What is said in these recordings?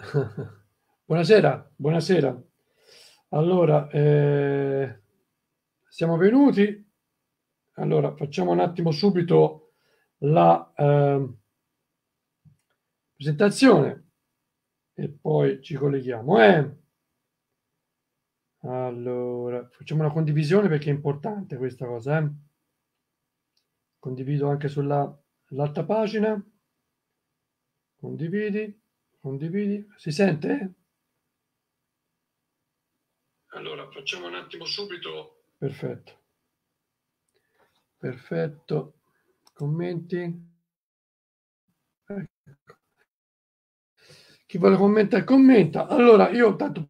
buonasera, buonasera. Allora, eh, siamo venuti. Allora, facciamo un attimo subito la eh, presentazione e poi ci colleghiamo. Eh. Allora, facciamo una condivisione perché è importante questa cosa. Eh. Condivido anche sull'altra pagina. Condividi. Condividi? Si sente? Allora, facciamo un attimo subito. Perfetto. Perfetto. Commenti? Ecco. Chi vuole commentare, commenta. Allora, io tanto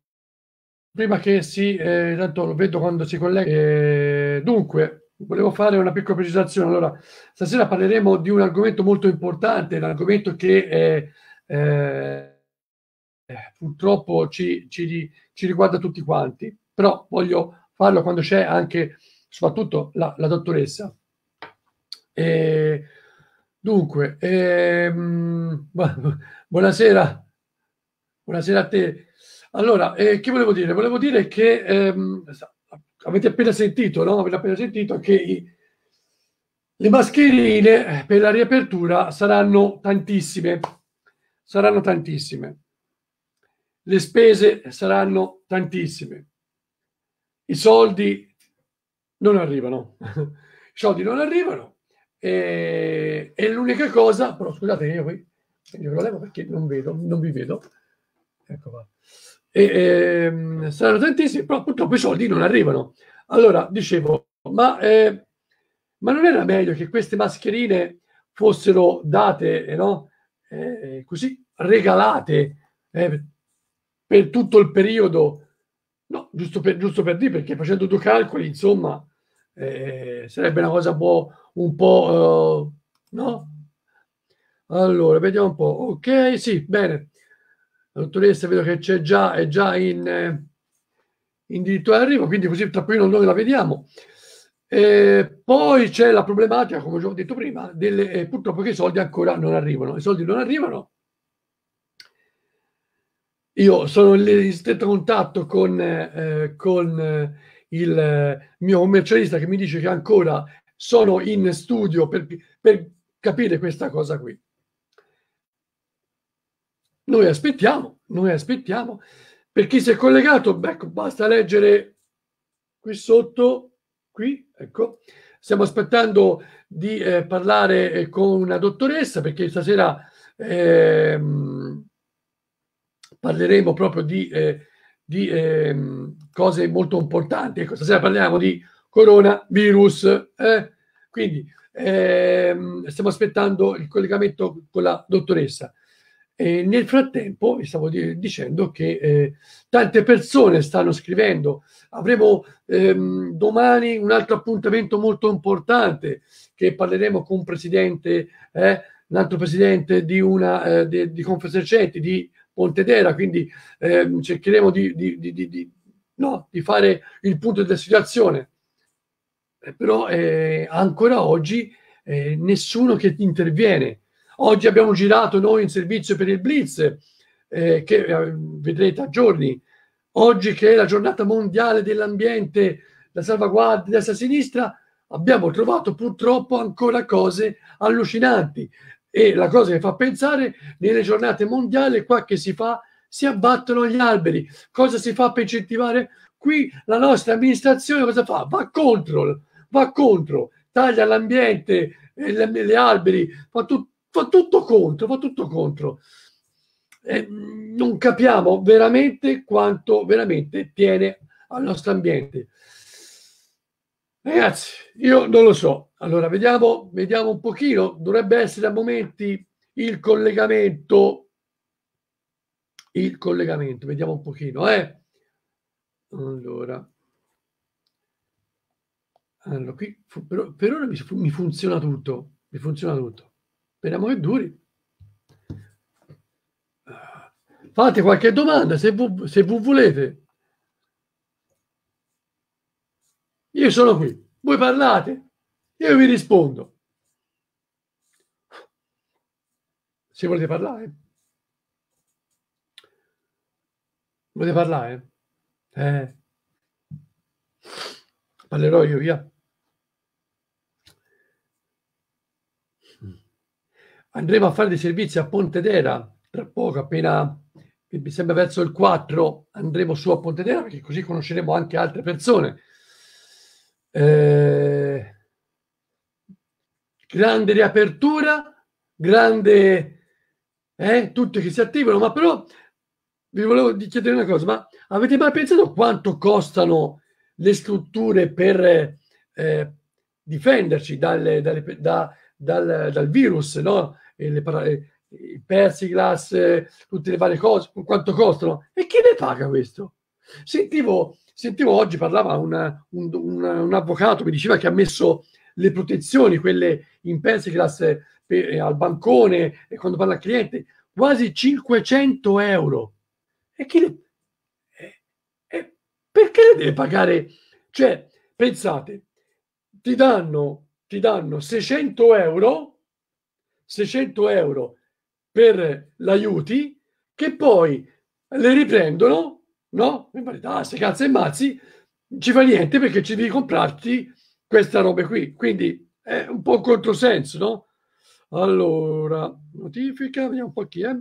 prima che si, eh, tanto lo vedo quando si collega. Eh, dunque, volevo fare una piccola precisazione. Allora, stasera parleremo di un argomento molto importante, un argomento che... Eh, eh, eh, purtroppo ci, ci, ci, riguarda tutti quanti, però voglio farlo quando c'è anche, soprattutto, la, la dottoressa. E, dunque, eh, buonasera, buonasera a te. Allora, eh, che volevo dire? Volevo dire che ehm, avete appena sentito, no? Avete appena sentito che i, le mascherine per la riapertura saranno tantissime saranno tantissime, le spese saranno tantissime, i soldi non arrivano, i soldi non arrivano e, e l'unica cosa, però scusate io qui, io lo levo perché non vedo, non vi vedo, ecco qua, e, e, ehm, saranno tantissimi, però purtroppo i soldi non arrivano. Allora, dicevo, ma, eh, ma non era meglio che queste mascherine fossero date, eh, no? eh, così regalate eh, per tutto il periodo, no, giusto per, giusto per dire, perché facendo due calcoli, insomma, eh, sarebbe una cosa un po', un po' uh, no? Allora, vediamo un po'. Ok, sì, bene. La dottoressa vedo che c'è già, è già in, eh, in diritto d'arrivo, quindi così tra poco noi la vediamo. Eh, poi c'è la problematica, come già ho detto prima, delle, eh, purtroppo che i soldi ancora non arrivano. I soldi non arrivano. Io sono in stretto contatto con, eh, con eh, il eh, mio commercialista che mi dice che ancora sono in studio per, per capire questa cosa qui. Noi aspettiamo, noi aspettiamo. Per chi si è collegato, beh, ecco, basta leggere qui sotto, qui, Ecco, stiamo aspettando di eh, parlare eh, con una dottoressa perché stasera ehm, parleremo proprio di, eh, di ehm, cose molto importanti. Ecco, stasera parliamo di coronavirus. Eh? Quindi ehm, stiamo aspettando il collegamento con la dottoressa. E nel frattempo, vi stavo di- dicendo che eh, tante persone stanno scrivendo, avremo ehm, domani un altro appuntamento molto importante che parleremo con un presidente, eh, un altro presidente di una eh, di, di Confesercenti di Pontedera, quindi ehm, cercheremo di, di, no, di, fare il punto della situazione. Eh, però eh, ancora oggi eh, nessuno che interviene Oggi abbiamo girato noi in servizio per il Blitz, eh, che eh, vedrete a giorni. Oggi che è la giornata mondiale dell'ambiente, la salvaguardia destra sinistra, abbiamo trovato purtroppo ancora cose allucinanti. E la cosa che fa pensare, nelle giornate mondiali qua che si fa, si abbattono gli alberi. Cosa si fa per incentivare? Qui la nostra amministrazione cosa fa? Va contro, va contro, taglia l'ambiente, le, le alberi, fa tutto va tutto contro, va tutto contro. Eh, non capiamo veramente quanto veramente tiene al nostro ambiente. Ragazzi, io non lo so. Allora, vediamo, vediamo un pochino. Dovrebbe essere a momenti il collegamento. Il collegamento, vediamo un pochino. Eh. Allora. Allora, qui per, per ora mi, mi funziona tutto. Mi funziona tutto. Speriamo che duri. Fate qualche domanda se voi, se voi volete. Io sono qui. Voi parlate, io vi rispondo. Se volete parlare. Volete parlare? Eh. Parlerò io, via. andremo a fare dei servizi a Pontedera tra poco, appena mi sembra verso il 4 andremo su a Pontedera perché così conosceremo anche altre persone. Eh, grande riapertura, grande... Eh, tutti che si attivano, ma però vi volevo chiedere una cosa, ma avete mai pensato quanto costano le strutture per eh, difenderci dalle, dalle, da, dal, dal virus, no? E le parole, i glass, tutte le varie cose, quanto costano e chi ne paga questo? Sentivo, sentivo oggi parlava una, un, un, un, avvocato che diceva che ha messo le protezioni, quelle in Persiglas per, eh, al bancone e eh, quando parla al cliente, quasi 500 euro. E chi le, e, e perché le deve pagare? Cioè, pensate, ti danno ti danno 600 euro, 600 euro per l'aiuti, che poi le riprendono, no? Mi pare, ah, se cazzo e mazzi, ci fa niente perché ci devi comprarti questa roba qui. Quindi è un po' un controsenso, no? Allora, notifica, vediamo un po' chi è.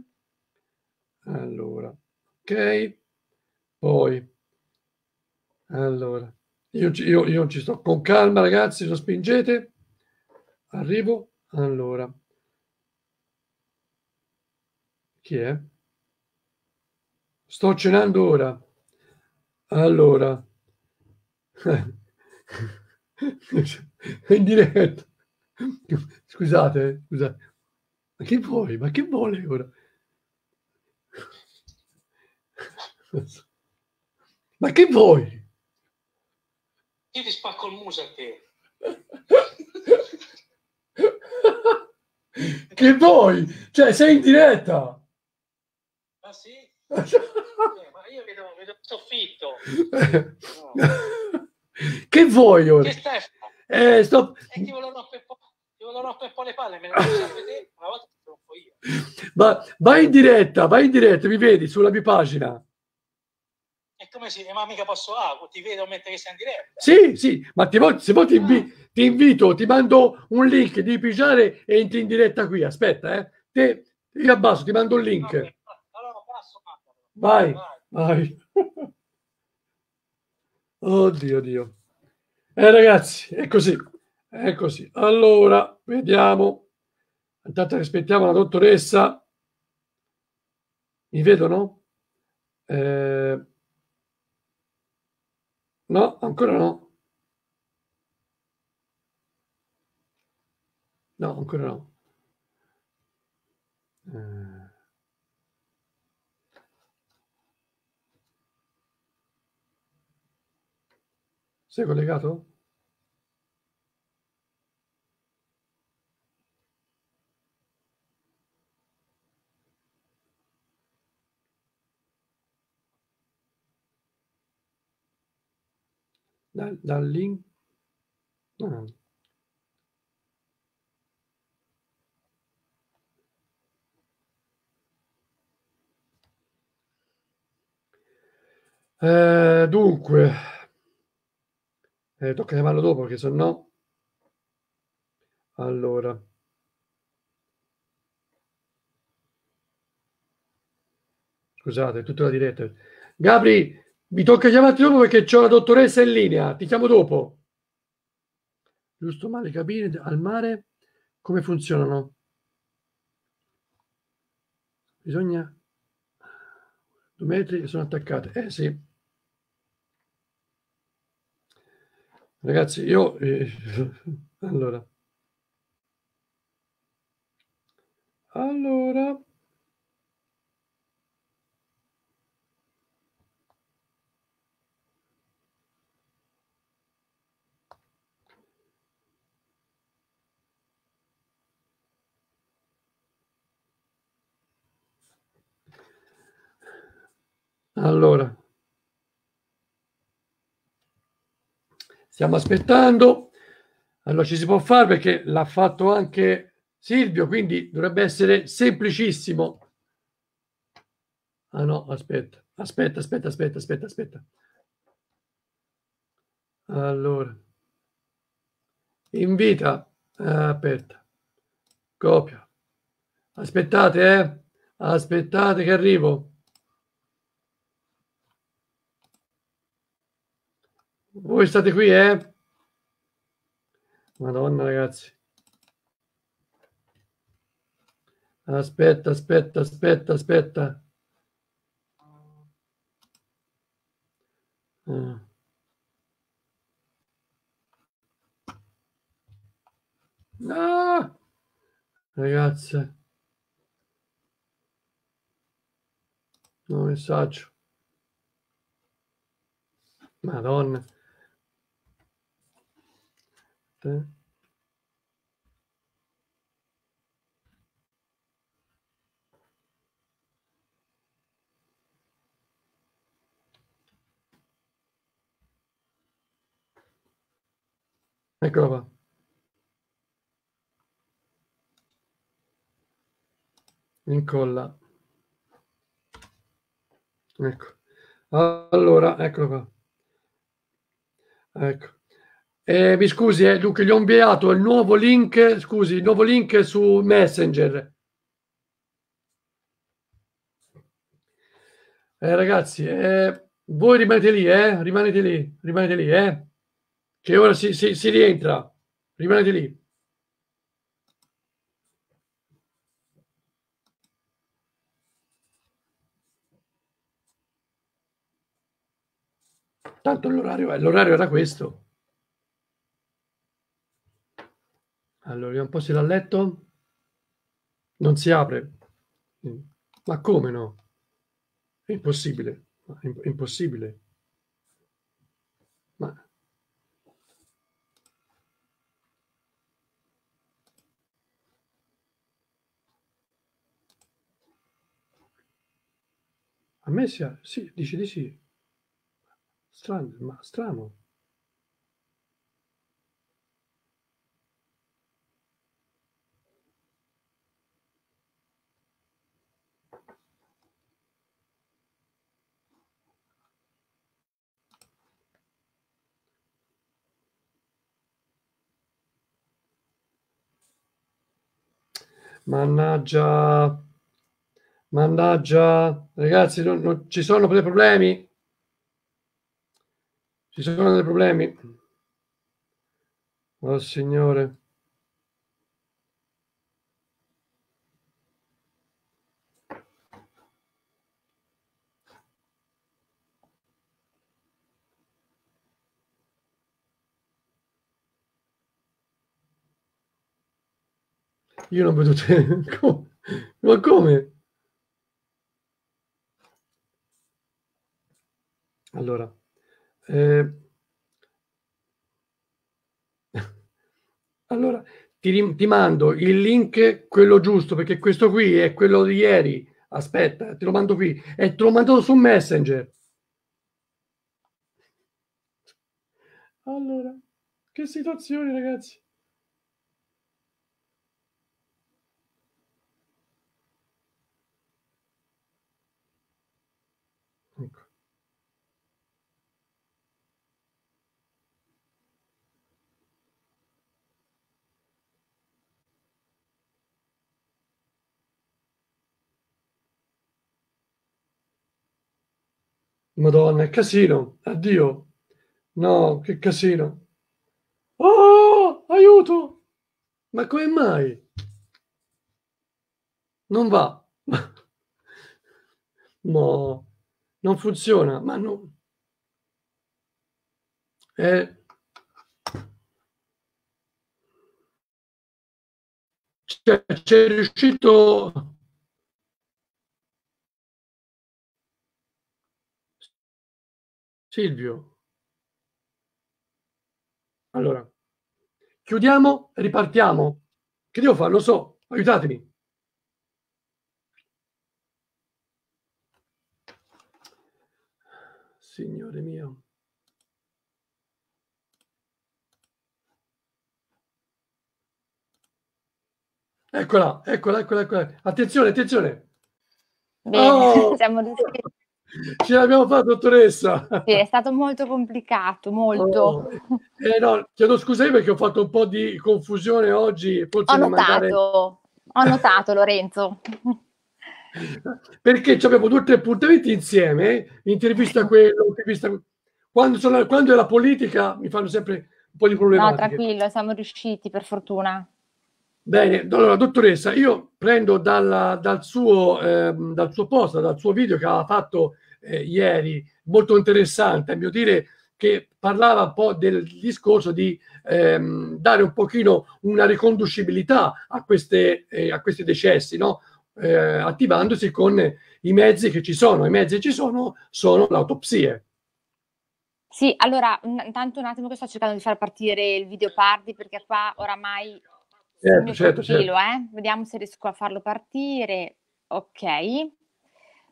Allora, ok. Poi, allora, io, io, io ci sto con calma, ragazzi, lo spingete. Arrivo, allora. Chi è? Sto cenando ora. Allora. In diretta. Scusate, eh, scusate. Ma che vuoi? Ma che vuole ora? Ma che vuoi? Io ti spacco il muso a te. che vuoi? cioè sei in diretta. Ah sì? Eh, ma io vedo, vedo soffitto. No. che vuoi ora? Che Stefano? Eh, sto... Eh, e ti volevo rompere un po' le palle, me ne faccio vedere, una volta ti rompo io. Ma vai in diretta, vai in diretta, mi vedi sulla mia pagina è come se eh, ma mica posso ah, ti vedo mentre sei in diretta sì sì ma ti, se poi ti, ah. ti, invito ti mando un link di pigiare e entri in diretta qui aspetta eh te, io abbasso ti mando un link no, vai vai, vai. oddio dio eh ragazzi è così è così allora vediamo intanto aspettiamo la dottoressa mi vedono eh No, ancora no. No, ancora no. Eh. Sei collegato? dal, link ah. eh, dunque eh, tocca chiamarlo dopo perché sennò no allora scusate tutta la diretta Gabri mi tocca chiamarti dopo perché c'ho la dottoressa in linea. Ti chiamo dopo. Giusto male capire al mare come funzionano. Bisogna... Due metri sono attaccate. Eh sì. Ragazzi, io... Eh, allora... Allora... Allora, stiamo aspettando. Allora ci si può fare perché l'ha fatto anche Silvio, quindi dovrebbe essere semplicissimo. Ah no, aspetta, aspetta, aspetta, aspetta, aspetta, aspetta. Allora, invita, eh, aperta, copia. Aspettate, eh? Aspettate che arrivo. Voi state qui, eh? Madonna, ragazzi. Aspetta, aspetta, aspetta, aspetta. Ah. ragazze. No, messaggio. Madonna. 7 Eccola qua. Incolla. Ecco. Allora, eccolo qua. Ecco. Eh, mi scusi, eh, Luca, gli ho inviato il nuovo link, scusi, il nuovo link su Messenger. Eh, ragazzi, eh, voi rimanete lì, eh? Rimanete lì, rimanete lì, eh? Che ora si, si, si rientra. Rimanete lì. Tanto l'orario, l'orario era questo. Allora, vediamo un po' se l'ha letto. Non si apre. Ma come no? È impossibile. È impossibile. Ma... A me si... Sì, dice di sì. Strano, ma strano. Mannaggia. Mannaggia. Ragazzi, non, non, ci sono dei problemi. Ci sono dei problemi. Oh signore. Io non vedo te. Ma come? Allora, eh, allora ti, ti, mando il link, quello giusto, perché questo qui è quello di ieri. Aspetta, te lo mando qui e te l'ho mandato su Messenger. Allora, che situazione, ragazzi. Madonna, casino, addio. No, che casino. Oh, aiuto! Ma come mai? Non va. no, non funziona, ma no. È... Eh. Cioè, c'è riuscito Silvio. Allora, chiudiamo, ripartiamo. Che devo fare? Lo so, aiutatemi. Signore mio. Eccola, eccola, eccola, eccola. Attenzione, attenzione. Bene, oh! siamo riusciti ce l'abbiamo fatta, dottoressa. Sì, è stato molto complicato, molto. Oh. Eh, no, chiedo scusa perché ho fatto un po' di confusione oggi. Forse ho notato, mandare... ho notato Lorenzo. perché abbiamo due o tre appuntamenti insieme, intervista quello, intervista... Quando, sono, quando è la politica mi fanno sempre un po' di problemi. No, tranquillo, siamo riusciti per fortuna. Bene, allora dottoressa, io prendo dalla, dal, suo, eh, dal suo post, dal suo video che aveva fatto eh, ieri, molto interessante, a mio dire, che parlava un po' del discorso di ehm, dare un pochino una riconducibilità a, queste, eh, a questi decessi, no? eh, attivandosi con i mezzi che ci sono. I mezzi che ci sono sono le autopsie. Sì, allora, intanto un attimo che sto cercando di far partire il video party perché qua oramai certo, certo, profilo, certo. Eh? Vediamo se riesco a farlo partire. Ok.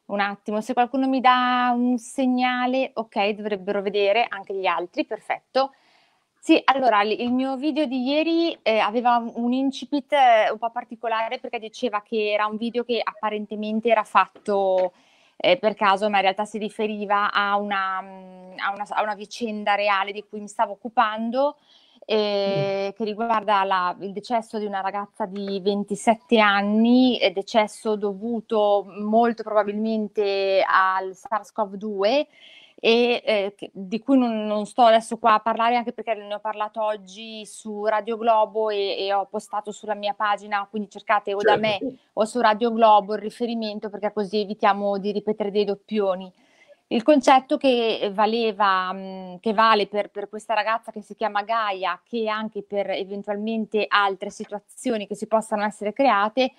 Un attimo, se qualcuno mi dà un segnale, ok, dovrebbero vedere anche gli altri, perfetto. Sì, allora il mio video di ieri eh, aveva un incipit eh, un po' particolare perché diceva che era un video che apparentemente era fatto eh, per caso, ma in realtà si riferiva a una, mm, a, una, a una vicenda reale di cui mi stavo occupando eh, che riguarda la, il decesso di una ragazza di 27 anni, eh, decesso dovuto molto probabilmente al SARS-CoV-2 e eh, di cui non, non, sto adesso qua a parlare anche perché ne ho parlato oggi su Radio Globo e, e ho postato sulla mia pagina, quindi cercate o certo. da me o su Radio Globo il riferimento perché così evitiamo di ripetere dei doppioni. Il concetto che, eh, valeva, mm, che vale per, per, questa ragazza che si chiama Gaia, che anche per eventualmente altre situazioni che si possano essere create,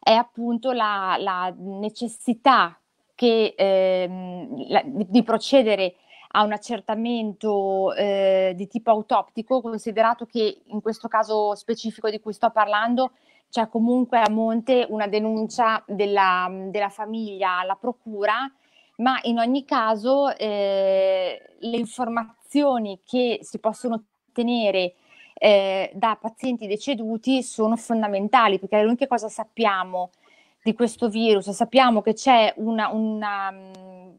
è appunto la, la necessità che, ehm, la, di, di, procedere a un accertamento eh, di tipo autoptico, considerato che in questo caso specifico di cui sto parlando c'è comunque a monte una denuncia della, della famiglia alla procura ma in ogni caso eh, le informazioni che si possono ottenere eh, da pazienti deceduti sono fondamentali perché è l'unica cosa che sappiamo di questo virus, sappiamo che c'è una, una, mm,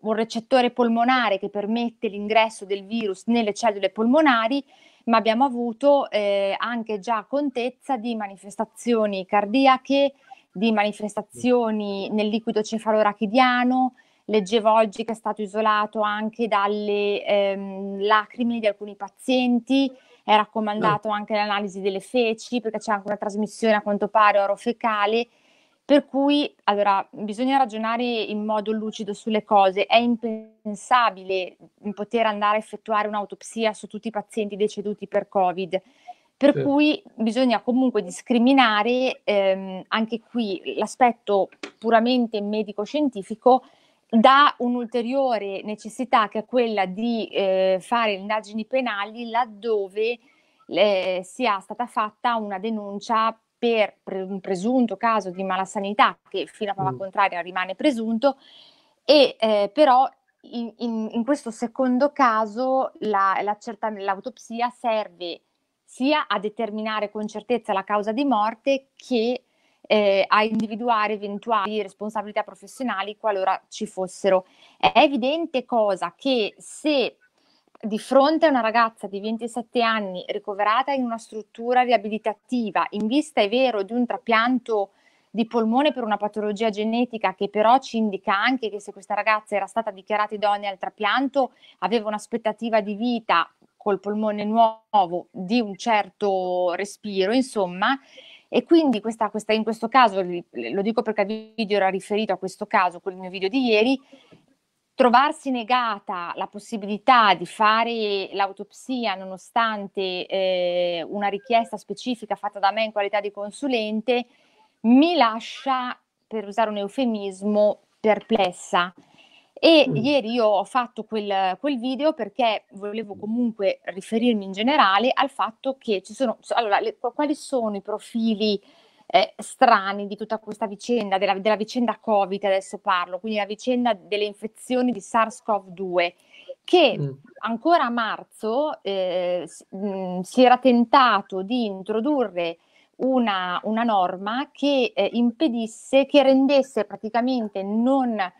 un recettore polmonare che permette l'ingresso del virus nelle cellule polmonari, ma abbiamo avuto eh, anche già contezza di manifestazioni cardiache, di manifestazioni nel liquido cefalorachidiano, leggevo oggi che è stato isolato anche dalle ehm, lacrime di alcuni pazienti, è raccomandato no. Ah. anche l'analisi delle feci perché c'è anche una trasmissione a quanto pare orofecale, per cui allora, bisogna ragionare in modo lucido sulle cose, è impensabile poter andare a effettuare un'autopsia su tutti i pazienti deceduti per Covid per sì. cui bisogna comunque discriminare ehm, anche qui l'aspetto puramente medico-scientifico da un'ulteriore necessità che è quella di eh, fare indagini penali laddove eh, sia stata fatta una denuncia per pre- un presunto caso di malasanità che fino a prova mm. contraria rimane presunto e eh, però in, in, in, questo secondo caso la, l'autopsia serve sia a determinare con certezza la causa di morte che eh, a individuare eventuali responsabilità professionali qualora ci fossero. È evidente cosa che se di fronte a una ragazza di 27 anni ricoverata in una struttura riabilitativa in vista, è vero, di un trapianto di polmone per una patologia genetica che però ci indica anche che se questa ragazza era stata dichiarata idonea al trapianto aveva un'aspettativa di vita col polmone nuovo di un certo respiro, insomma, e quindi questa, questa, in questo caso, lo dico perché il video era riferito a questo caso, quel mio video di ieri, trovarsi negata la possibilità di fare l'autopsia nonostante eh, una richiesta specifica fatta da me in qualità di consulente, mi lascia, per usare un eufemismo, perplessa. E mm. ieri io ho fatto quel, quel, video perché volevo comunque riferirmi in generale al fatto che ci sono, allora, le, quali sono i profili eh, strani di tutta questa vicenda, della, della, vicenda Covid, adesso parlo, quindi la vicenda delle infezioni di SARS-CoV-2, che mm. ancora a marzo eh, mm, si era tentato di introdurre una, una norma che eh, impedisse, che rendesse praticamente non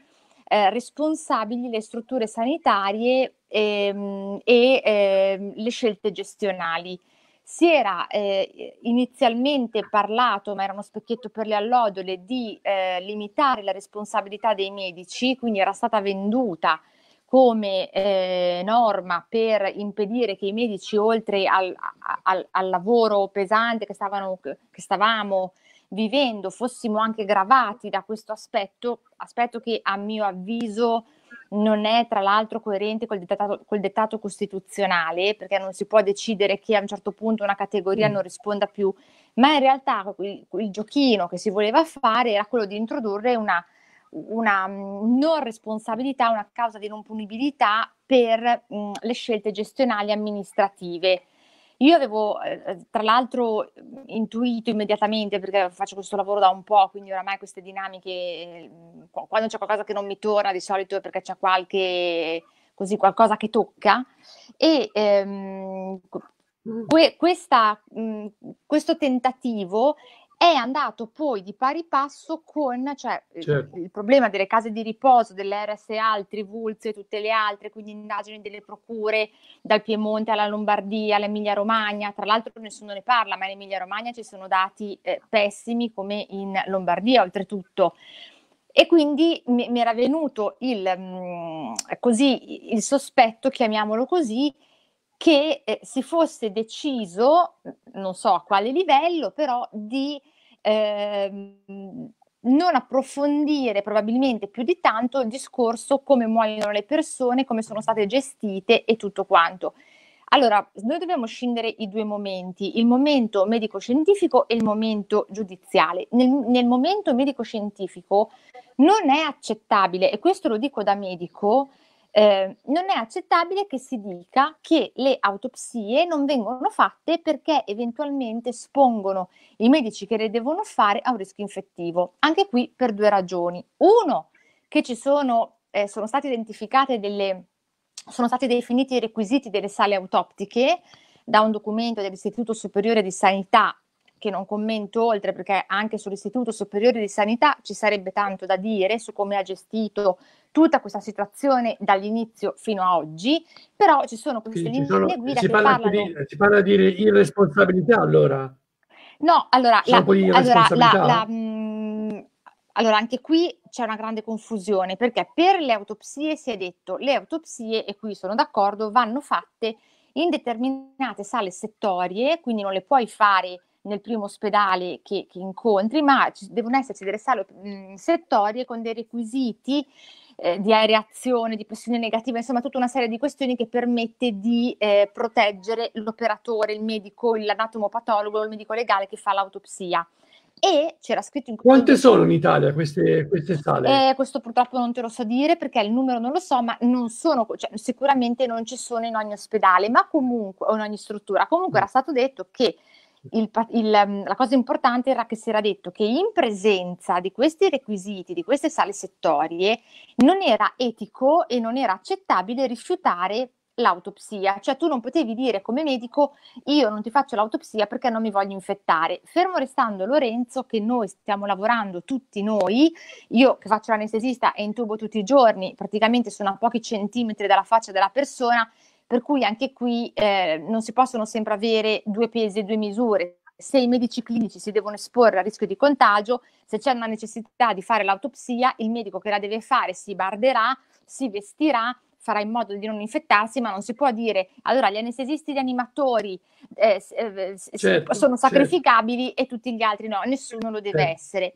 eh, responsabili le strutture sanitarie ehm, e ehm, le scelte gestionali. Si era eh, inizialmente parlato, ma era uno specchietto per le allodole, di eh, limitare la responsabilità dei medici, quindi era stata venduta come eh, norma per impedire che i medici, oltre al, al, al lavoro pesante che, stavano, che stavamo vivendo fossimo anche gravati da questo aspetto, aspetto che a mio avviso non è tra l'altro coerente col dettato, col dettato costituzionale, perché non si può decidere che a un certo punto una categoria mm. non risponda più, ma in realtà il, il, giochino che si voleva fare era quello di introdurre una, una mm, non responsabilità, una causa di non punibilità per mh, mm, le scelte gestionali amministrative io avevo eh, eh, tra l'altro intuito immediatamente, perché faccio questo lavoro da un po', quindi oramai queste dinamiche, eh, quando c'è qualcosa che non mi torna di solito è perché c'è qualche, così, qualcosa che tocca. E ehm, mm. que- questa, mh, mm, questo tentativo è andato poi di pari passo con cioè, certo. il problema delle case di riposo, dell'RSA, il Trivulzio e tutte le altre, quindi indagini delle procure dal Piemonte alla Lombardia, all'Emilia Romagna, tra l'altro nessuno ne parla, ma in Emilia Romagna ci sono dati eh, pessimi come in Lombardia oltretutto. E quindi mi, mi era venuto il, mh, mm, così, il sospetto, chiamiamolo così, che eh, si fosse deciso, non so a quale livello, però di Ehm, non approfondire probabilmente più di tanto il discorso come muoiono le persone, come sono state gestite e tutto quanto. Allora, noi dobbiamo scindere i due momenti, il momento medico-scientifico e il momento giudiziale. Nel, nel momento medico-scientifico non è accettabile, e questo lo dico da medico, Ehm, non è accettabile che si dica che le autopsie non vengono fatte perché eventualmente espongono i medici che le devono fare a un rischio infettivo. Anche qui per due ragioni. Uno, che ci sono, eh, sono state identificate delle, sono stati definiti i requisiti delle sale autoptiche da un documento dell'Istituto Superiore di Sanità che non commento oltre perché anche sull'Istituto Superiore di Sanità ci sarebbe tanto da dire su come ha gestito tutta questa situazione dall'inizio fino a oggi, però ci sono queste sì, linee sono, guida si che parla parlano... Di, si parla di irresponsabilità allora? No, allora, la, allora, la, la, mh, mm, allora anche qui c'è una grande confusione perché per le autopsie si è detto le autopsie, e qui sono d'accordo, vanno fatte in determinate sale settorie, quindi non le puoi fare nel primo ospedale che, che incontri, ma ci, devono esserci delle sale mh, mm, settorie con dei requisiti eh, di aereazione, di pressione negativa, insomma tutta una serie di questioni che permette di eh, proteggere l'operatore, il medico, l'anatomopatologo, il medico legale che fa l'autopsia. E c'era scritto in Quante sono in Italia queste, queste sale? Eh, questo purtroppo non te lo so dire perché il numero non lo so, ma non sono, cioè, sicuramente non ci sono in ogni ospedale, ma comunque, o in ogni struttura. Comunque mm. era stato detto che il, il, ehm, la cosa importante era che si era detto che in presenza di questi requisiti, di queste sale settorie, non era etico e non era accettabile rifiutare l'autopsia, cioè tu non potevi dire come medico io non ti faccio l'autopsia perché non mi voglio infettare, fermo restando Lorenzo che noi stiamo lavorando tutti noi, io che faccio l'anestesista e intubo tutti i giorni, praticamente sono a pochi centimetri dalla faccia della persona, per cui anche qui eh, non si possono sempre avere due pesi e due misure. Se i medici clinici si devono esporre al rischio di contagio, se c'è una necessità di fare l'autopsia, il medico che la deve fare si barderà, si vestirà, farà in modo di non infettarsi, ma non si può dire allora gli anestesisti, e gli animatori eh, eh certo, sono certo. sacrificabili certo. e tutti gli altri no, nessuno lo deve certo. essere.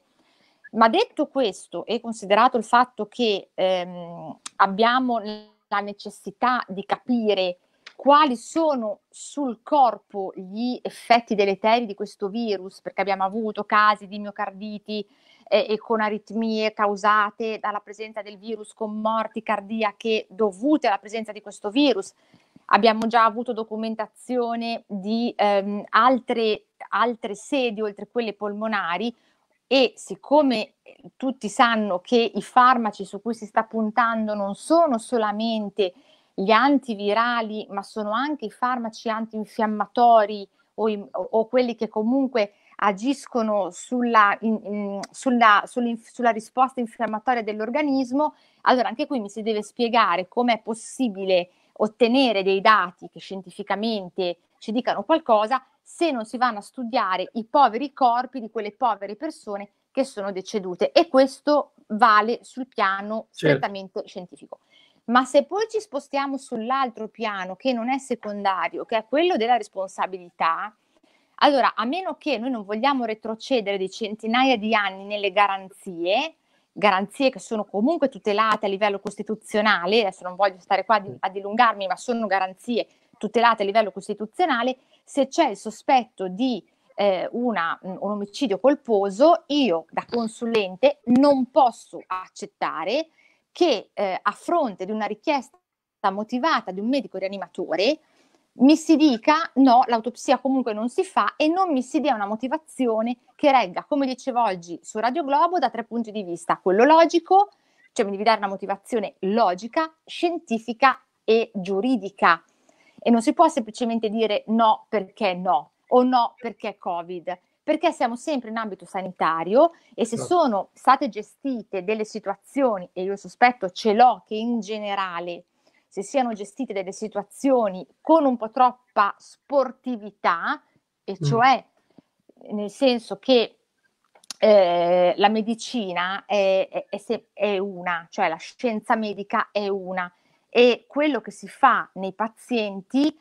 Ma detto questo e considerato il fatto che ehm, abbiamo la necessità di capire quali sono sul corpo gli effetti deleteri di questo virus, perché abbiamo avuto casi di miocarditi eh, e con aritmie causate dalla presenza del virus, con morti cardiache dovute alla presenza di questo virus. Abbiamo già avuto documentazione di ehm, altre, altre sedi, oltre quelle polmonari, e siccome eh, tutti sanno che i farmaci su cui si sta puntando non sono solamente gli antivirali, ma sono anche i farmaci antinfiammatori o, i, o quelli che comunque agiscono sulla, in, in, sulla, sulla, risposta infiammatoria dell'organismo, allora anche qui mi si deve spiegare come è possibile ottenere dei dati che scientificamente ci dicano qualcosa, se non si vanno a studiare i poveri corpi di quelle povere persone che sono decedute e questo vale sul piano certo. strettamente scientifico. Ma se poi ci spostiamo sull'altro piano che non è secondario, che è quello della responsabilità, allora a meno che noi non vogliamo retrocedere di centinaia di anni nelle garanzie, garanzie che sono comunque tutelate a livello costituzionale, adesso non voglio stare qua a dilungarmi, ma sono garanzie tutelate a livello costituzionale, se c'è il sospetto di eh, una, mm, un omicidio colposo, io da consulente non posso accettare che eh, a fronte di una richiesta motivata di un medico rianimatore mi si dica no, l'autopsia comunque non si fa e non mi si dia una motivazione che regga, come dicevo oggi su Radio Globo, da tre punti di vista, quello logico, cioè mi devi dare una motivazione logica, scientifica e giuridica e non si può semplicemente dire no perché no o no perché Covid, perché siamo sempre in ambito sanitario e se no. Esatto. sono state gestite delle situazioni, e io sospetto ce l'ho che in generale se siano gestite delle situazioni con un po' troppa sportività, e mm. cioè mm. nel senso che eh, la medicina è, è, è, una, cioè la scienza medica è una, e quello che si fa nei pazienti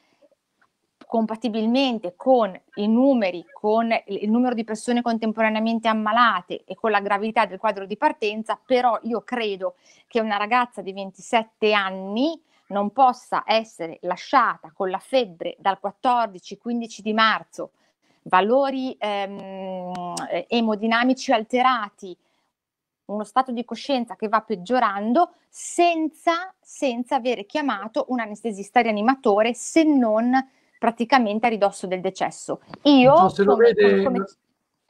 compatibilmente con i numeri, con il numero di persone contemporaneamente ammalate e con la gravità del quadro di partenza, però io credo che una ragazza di 27 anni non possa essere lasciata con la febbre dal 14-15 di marzo, valori ehm, emodinamici alterati, uno stato di coscienza che va peggiorando senza, senza avere chiamato un anestesista rianimatore se non praticamente a ridosso del decesso. Io non so se lo, vede, come...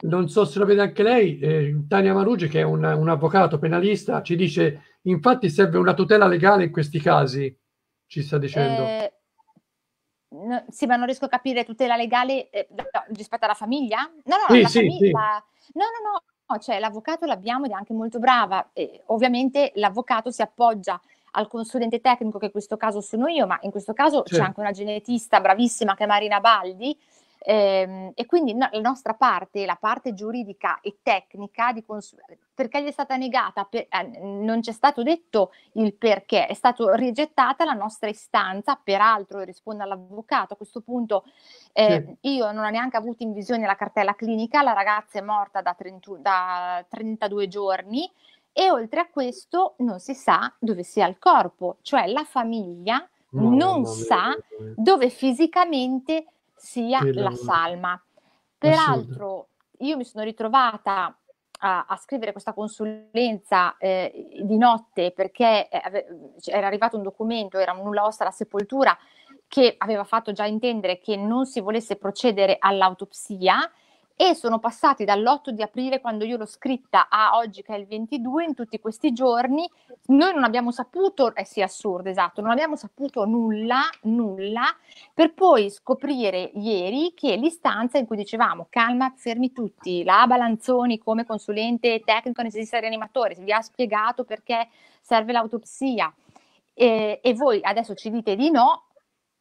Non so se lo vede anche lei, eh, Tania Marugi, che è un, un avvocato penalista, ci dice infatti serve una tutela legale in questi casi, ci sta dicendo. Eh... No, sì, ma non riesco a capire tutela legale eh, no, rispetto alla famiglia? No, no, sì, la sì, famiglia. Sì. No, no, no, cioè l'avvocato l'abbiamo ed è anche molto brava. E, ovviamente l'avvocato si appoggia al consulente tecnico, che in questo caso sono io, ma in questo caso sì. c'è anche una genetista bravissima che è Marina Baldi, e, ehm, e quindi no, la nostra parte, la parte giuridica e tecnica, di cons- perché gli è stata negata, per, eh, non ci è stato detto il perché, è stata rigettata la nostra istanza, peraltro risponde all'avvocato, a questo punto eh, sì. Ehm, io non ho neanche avuto in visione la cartella clinica, la ragazza è morta da, 30, da 32 giorni e oltre a questo non si sa dove sia il corpo, cioè la famiglia no, non sa dove fisicamente sia la salma. Peraltro io mi sono ritrovata a, a scrivere questa consulenza eh, di notte perché eh, cioè, era arrivato un documento, era un nulla ossa alla sepoltura che aveva fatto già intendere che non si volesse procedere all'autopsia e sono passati dall'8 di aprile quando io l'ho scritta a oggi che è il 22 in tutti questi giorni noi non abbiamo saputo eh sì assurdo esatto non abbiamo saputo nulla nulla per poi scoprire ieri che l'istanza in cui dicevamo calma fermi tutti la Balanzoni come consulente tecnico anestesista rianimatore vi ha spiegato perché serve l'autopsia eh, e voi adesso ci dite di no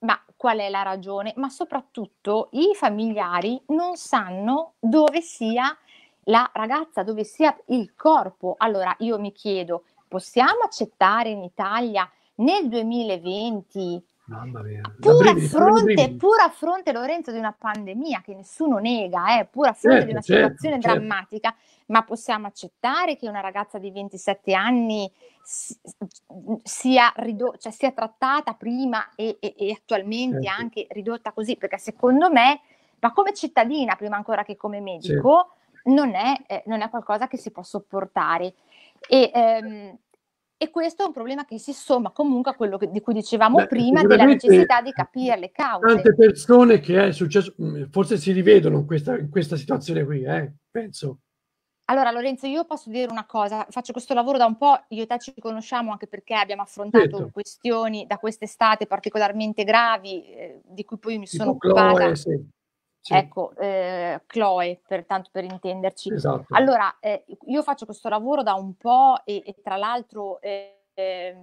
ma qual è la ragione? Ma soprattutto i familiari non sanno dove sia la ragazza, dove sia il corpo. Allora io mi chiedo, possiamo accettare in Italia nel 2020 Mamma mia. Pur a, fronte, pur a, fronte, Lorenzo, di una pandemia che nessuno nega, eh, pur a fronte certo, di una certo, situazione certo, drammatica, ma possiamo accettare che una ragazza di 27 anni sia, ridotta, cioè, sia trattata prima e, e, e attualmente certo. anche ridotta così, perché secondo me, ma come cittadina, prima ancora che come medico, non è, eh, non, è, qualcosa che si può sopportare. E, ehm, e questo è un problema che si somma comunque a quello che, di cui dicevamo Beh, prima, della necessità di capire le cause. Tante persone che è successo, mm, forse si rivedono in questa, in questa situazione qui, eh, penso. Allora Lorenzo, io posso dire una cosa, faccio questo lavoro da un po', io e te ci conosciamo anche perché abbiamo affrontato certo. questioni da quest'estate particolarmente gravi, eh, di cui poi mi sono tipo occupata. Chloe, sì. Sì. Ecco, eh, Chloe, per, tanto per intenderci. Esatto. Allora, eh, io faccio questo lavoro da un po' e, e tra l'altro eh,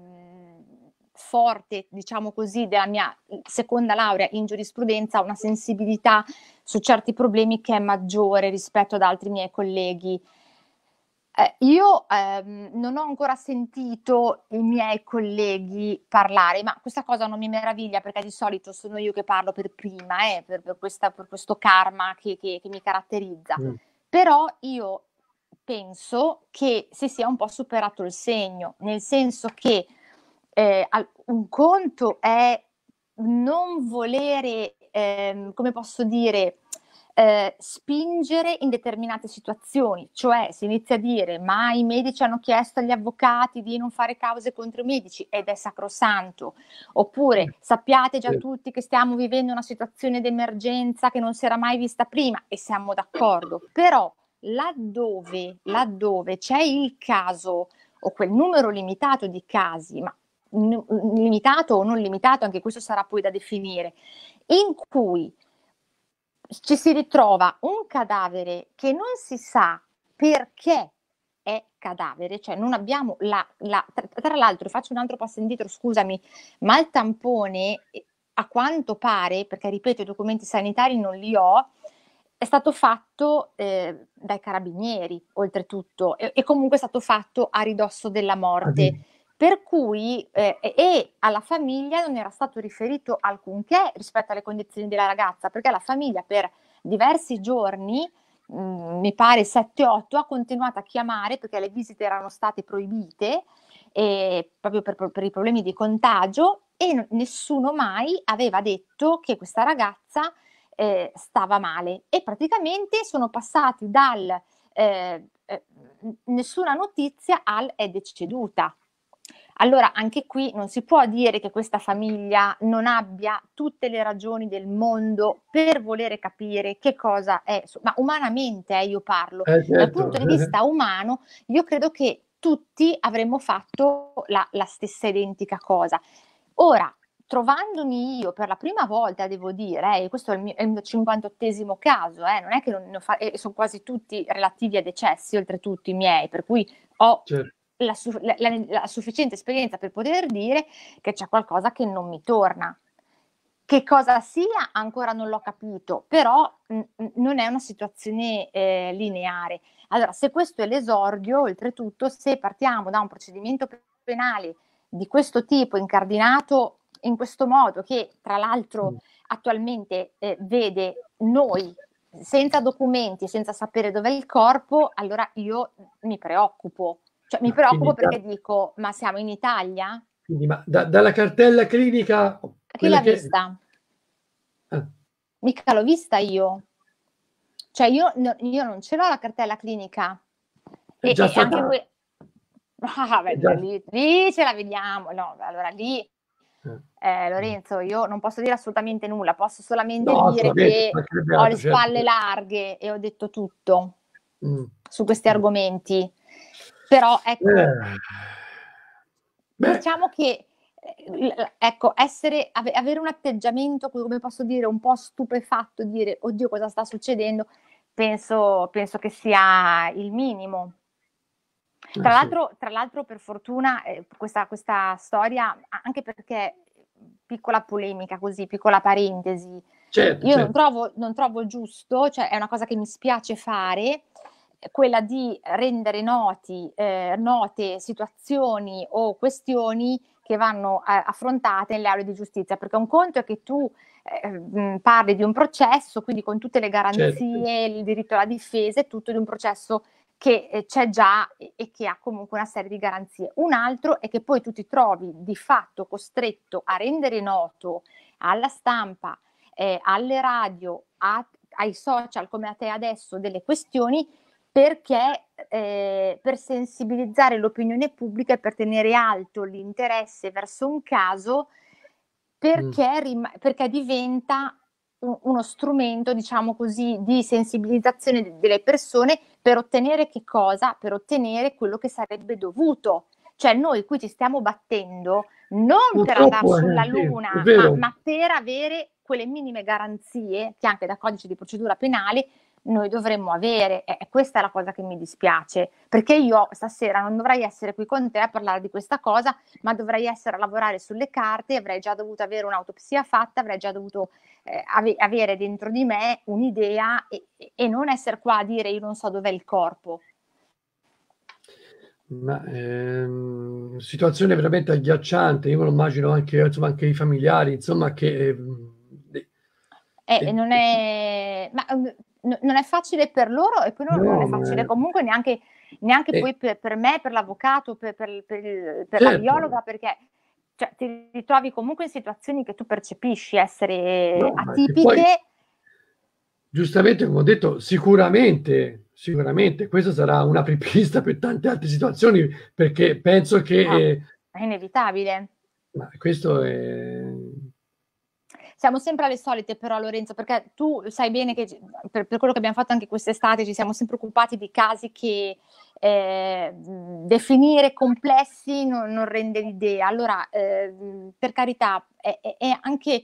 forte, diciamo così, della mia seconda laurea in giurisprudenza, una sensibilità su certi problemi che è maggiore rispetto ad altri miei colleghi eh, io ehm, non ho ancora sentito i miei colleghi parlare, ma questa cosa non mi meraviglia perché di solito sono io che parlo per prima, eh, per, per, questa, per, questo karma che, che, che mi caratterizza. Mm. Però io penso che si sia un po' superato il segno, nel senso che eh, un conto è non volere, ehm, come posso dire, eh, spingere in determinate situazioni, cioè si inizia a dire ma i medici hanno chiesto agli avvocati di non fare cause contro i medici ed è sacrosanto, oppure sappiate già tutti che stiamo vivendo una situazione d'emergenza che non si era mai vista prima e siamo d'accordo, però laddove, laddove c'è il caso o quel numero limitato di casi, ma n- limitato o non limitato, anche questo sarà poi da definire, in cui ci si ritrova un cadavere che non si sa perché è cadavere, cioè non abbiamo la, la tra, tra l'altro faccio un altro passo indietro, scusami, ma il tampone eh, a quanto pare, perché ripeto i documenti sanitari non li ho, è stato fatto eh, dai carabinieri oltretutto e, e, comunque è stato fatto a ridosso della morte. Ah, per cui eh, e alla famiglia non era stato riferito alcunché rispetto alle condizioni della ragazza, perché la famiglia per diversi giorni, mh, mm, mi pare 7-8, ha continuato a chiamare perché le visite erano state proibite eh, proprio per, per, i problemi di contagio e n- nessuno mai aveva detto che questa ragazza eh, stava male e praticamente sono passati dal eh, eh, nessuna notizia al è deceduta allora, anche qui non si può dire che questa famiglia non abbia tutte le ragioni del mondo per volere capire che cosa è, ma umanamente eh, io parlo, eh certo. dal punto di vista umano, io credo che tutti avremmo fatto la, la stessa identica cosa. Ora, trovandomi io per la prima volta, devo dire, eh, questo è il mio, è il mio 58esimo caso, eh, non è che non ne ho fa- eh, sono quasi tutti relativi a decessi, oltretutto i miei, per cui ho certo la, la, la sufficiente esperienza per poter dire che c'è qualcosa che non mi torna. Che cosa sia ancora non l'ho capito, però mh, non è una situazione eh, lineare. Allora, se questo è l'esordio, oltretutto, se partiamo da un procedimento penale di questo tipo, incardinato in questo modo, che tra l'altro mm. attualmente eh, vede noi senza documenti, senza sapere dov'è il corpo, allora io mi preoccupo cioè, mi preoccupo quindi, perché dico, ma siamo in Italia? Quindi, ma da, dalla cartella clinica... Chi l'ha che... vista? Ah. Mica l'ho vista io. Cioè, io, no, io, non ce l'ho la cartella clinica. È e, e anche qui... Ah, beh, già... lì, lì, ce la vediamo. No, allora lì... Eh. eh, Lorenzo, io non posso dire assolutamente nulla, posso solamente no, dire che ho le certo. spalle certo. larghe e ho detto tutto mm. su questi mm. argomenti però ecco, eh. diciamo che eh, ecco, essere, avere un atteggiamento, come posso dire, un po' stupefatto, dire oddio cosa sta succedendo, penso, penso che sia il minimo. Eh, tra, eh, l'altro, sì. tra l'altro, per fortuna, eh, questa, questa, storia, anche perché, piccola polemica così, piccola parentesi, certo, io certo. Non, trovo, non trovo giusto, cioè è una cosa che mi spiace fare, quella di rendere noti, eh, note situazioni o questioni che vanno eh, affrontate nelle aule di giustizia, perché un conto è che tu eh, mm, parli di un processo, quindi con tutte le garanzie, certo. il diritto alla difesa è tutto di un processo che eh, c'è già e che ha comunque una serie di garanzie. Un altro è che poi tu ti trovi di fatto costretto a rendere noto alla stampa, eh, alle radio, a, ai social come a te adesso delle questioni perché eh, per sensibilizzare l'opinione pubblica e per tenere alto l'interesse verso un caso mm. perché, mm. rim- perché diventa un- uno strumento, diciamo così, di sensibilizzazione de- delle persone per ottenere che cosa? Per ottenere quello che sarebbe dovuto. Cioè noi qui ci stiamo battendo non, non per andare sulla luna, ma, ma per avere quelle minime garanzie che anche da codice di procedura penale noi dovremmo avere. E questa è la cosa che mi dispiace, perché io stasera non dovrei essere qui con te a parlare di questa cosa, ma dovrei essere a lavorare sulle carte, avrei già dovuto avere un'autopsia fatta, avrei già dovuto eh, ave- avere dentro di me un'idea e-, e non essere qua a dire io non so dov'è il corpo. Ma, ehm, situazione veramente agghiacciante, io me lo immagino anche, insomma, anche i familiari, insomma, che... Ehm, eh, eh, non è... Ma, um, n- non è facile per loro e poi non, no, non è facile comunque neanche, neanche eh. poi per, per, me, per l'avvocato, per, per, per certo. la biologa, perché cioè, ti ritrovi comunque in situazioni che tu percepisci essere no, atipiche. giustamente, come ho detto, sicuramente, sicuramente questa sarà una prepista per tante altre situazioni, perché penso che... No, ah, eh, è inevitabile. Ma questo è siamo sempre alle solite però Lorenzo, perché tu sai bene che per, per quello che abbiamo fatto anche quest'estate ci siamo sempre occupati di casi che eh, definire complessi non, non, rende l'idea. Allora, eh, per carità, è, è anche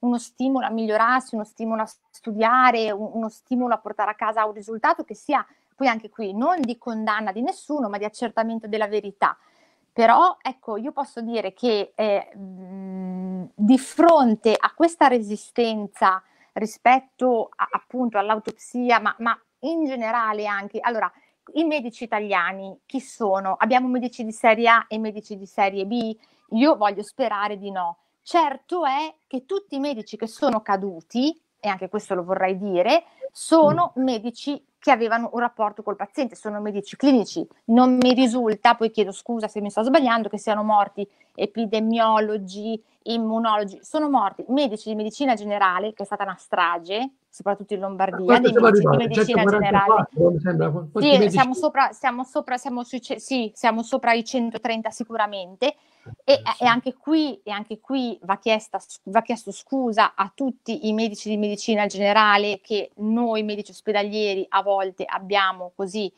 uno stimolo a migliorarsi, uno stimolo a studiare, uno stimolo a portare a casa un risultato che sia poi anche qui non di condanna di nessuno, ma di accertamento della verità. Però ecco, io posso dire che eh, mh, di fronte a questa resistenza rispetto a, appunto all'autopsia, ma, ma in generale anche, allora, i medici italiani chi sono? Abbiamo medici di serie A e medici di serie B? Io voglio sperare di no. Certo è che tutti i medici che sono caduti, e anche questo lo vorrei dire, sono mm. medici che avevano un rapporto col paziente, sono medici clinici. Non mi risulta, poi chiedo scusa se mi sto sbagliando, che siano morti epidemiologi, immunologi, sono morti medici di medicina generale, che è stata una strage, soprattutto in Lombardia, dei medici di medicina certo, generale. Sì, siamo sopra, siamo sopra, siamo sui, sì, siamo sopra i 130 sicuramente, e, eh, eh, e, anche qui, e, anche qui, va, chiesta, va chiesto scusa a tutti i medici di medicina generale che noi medici ospedalieri a volte abbiamo così,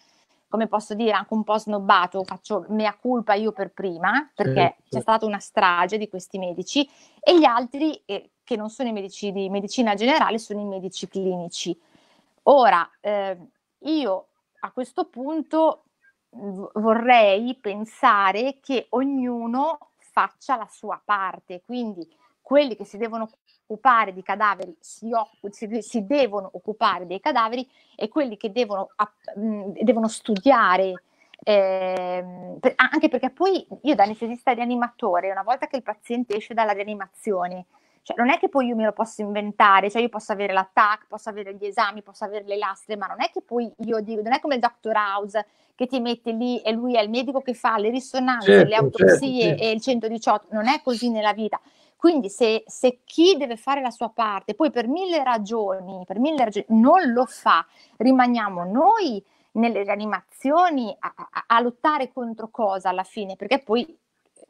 come posso dire, anche un po' snobbato, faccio mea culpa io per prima, perché sì, c'è stata una strage di questi medici, e gli altri eh, che non sono i medici di medicina generale sono i medici clinici. Ora, eh, io a questo punto vorrei pensare che ognuno faccia la sua parte, quindi quelli che si devono occupare di cadaveri si, occup- si, si devono occupare dei cadaveri e quelli che devono, app- devono studiare eh, per, anche perché poi io da anestesista rianimatore, una volta che il paziente esce dalla rianimazione, cioè, non è che poi io me lo posso inventare, cioè io posso avere l'attack, posso avere gli esami, posso avere le lastre, ma non è che poi io dico, non è come il Dr. House che ti mette lì e lui è il medico che fa le risonanze, certo, le autopsie certo, certo. e il 118, non è così nella vita. Quindi se, se, chi deve fare la sua parte, poi per mille ragioni, per mille ragioni non lo fa, rimaniamo noi nelle rianimazioni a, a, a lottare contro cosa alla fine, perché poi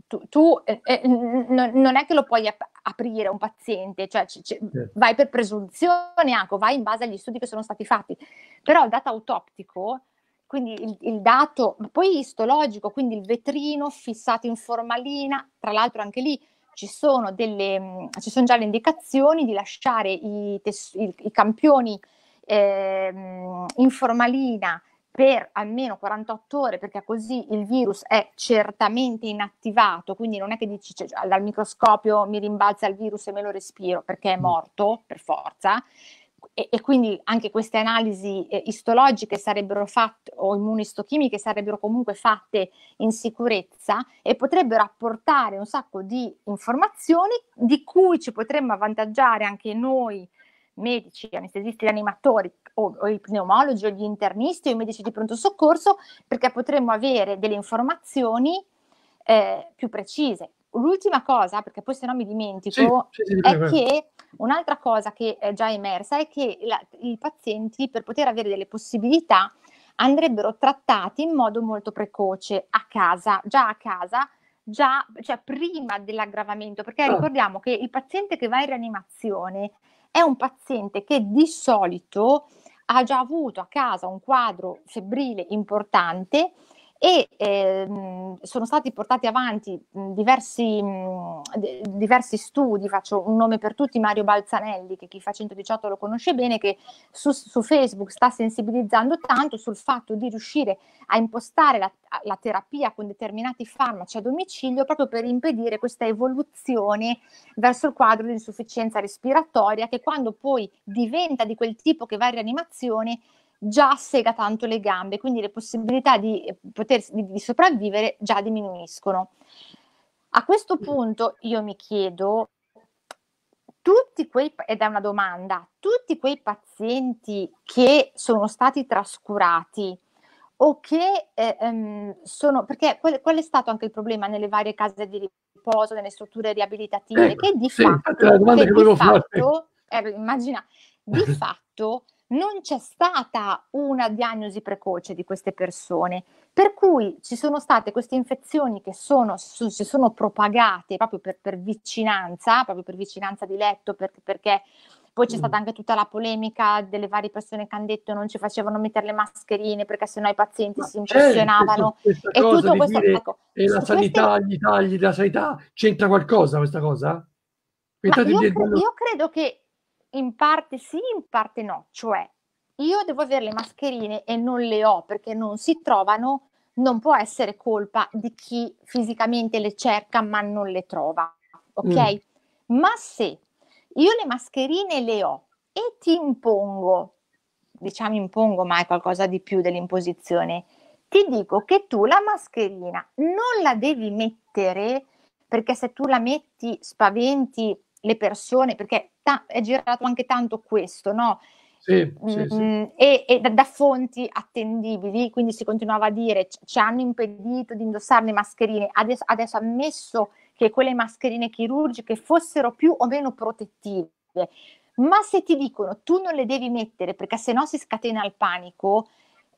tu, tu eh, eh non è che lo puoi ap- aprire un paziente, cioè c- c- vai per presunzione, anche, vai in base agli studi che sono stati fatti, però il dato autoptico, quindi il, il dato, poi istologico, quindi il vetrino fissato in formalina, tra l'altro anche lì ci sono, delle, mm, ci sono già le indicazioni di lasciare i, tes- i, i campioni eh, in formalina per almeno 48 ore perché così il virus è certamente inattivato, quindi non è che dici cioè, cioè dal microscopio mi rimbalza il virus e me lo respiro perché è mm. morto per forza. E, e quindi anche queste analisi eh, istologiche sarebbero fatte o immunistochimiche sarebbero comunque fatte in sicurezza e potrebbero apportare un sacco di informazioni di cui ci potremmo avvantaggiare anche noi medici, anestesisti, animatori o, o, i pneumologi o gli internisti o i medici di pronto soccorso perché potremmo avere delle informazioni eh, più precise. L'ultima cosa, perché poi se no mi dimentico, sì, sì, è che un'altra cosa che è già emersa è che la, i pazienti per poter avere delle possibilità andrebbero trattati in modo molto precoce a casa, già a casa, già cioè prima dell'aggravamento, perché ah. ricordiamo che il paziente che va in rianimazione è un paziente che di solito ha già avuto a casa un quadro febbrile importante e ehm, sono stati portati avanti mhmm, diversi, mh, mhmm, diversi, studi, faccio un nome per tutti, Mario Balzanelli, che chi fa 118 lo conosce bene, che su, su Facebook sta sensibilizzando tanto sul fatto di riuscire a impostare la, la terapia con determinati farmaci a domicilio proprio per impedire questa evoluzione verso il quadro di insufficienza respiratoria che quando poi diventa di quel tipo che va in rianimazione già sega tanto le gambe, quindi le possibilità di, eh, poter, di, di sopravvivere già diminuiscono. A questo punto io mi chiedo, tutti quei, ed è una domanda, tutti quei pazienti che sono stati trascurati o che eh, um, sono, perché qual, qual, è stato anche il problema nelle varie case di riposo, nelle strutture riabilitative, ecco, che di sì, fatto, che che di fatto, eh, immagina, di fatto non c'è stata una diagnosi precoce di queste persone, per cui ci sono state queste infezioni che sono, si sono propagate proprio per, per, vicinanza, proprio per vicinanza di letto, per, perché poi c'è mm. stata anche tutta la polemica delle varie persone che hanno detto non ci facevano mettere le mascherine perché sennò i pazienti Ma si certo, impressionavano. Certo, e tutto questo. Dire, ecco, e la sanità, queste... gli tagli della sanità, c'entra qualcosa questa cosa? Io, cre- io, credo che in parte sì, in parte no, cioè io devo avere le mascherine e non le ho perché non si trovano, non può essere colpa di chi fisicamente le cerca ma non le trova, ok? Mm. Ma se io le mascherine le ho e ti impongo, diciamo impongo ma è qualcosa di più dell'imposizione, ti dico che tu la mascherina non la devi mettere perché se tu la metti spaventi le persone, perché ta- è girato anche tanto questo, no? Sì, sì, sì. Mm, e, e da, da, fonti attendibili, quindi si continuava a dire ci, ci hanno impedito di indossare le mascherine, adesso, adesso ammesso che quelle mascherine chirurgiche fossero più o meno protettive, ma se ti dicono tu non le devi mettere perché se no si scatena il panico,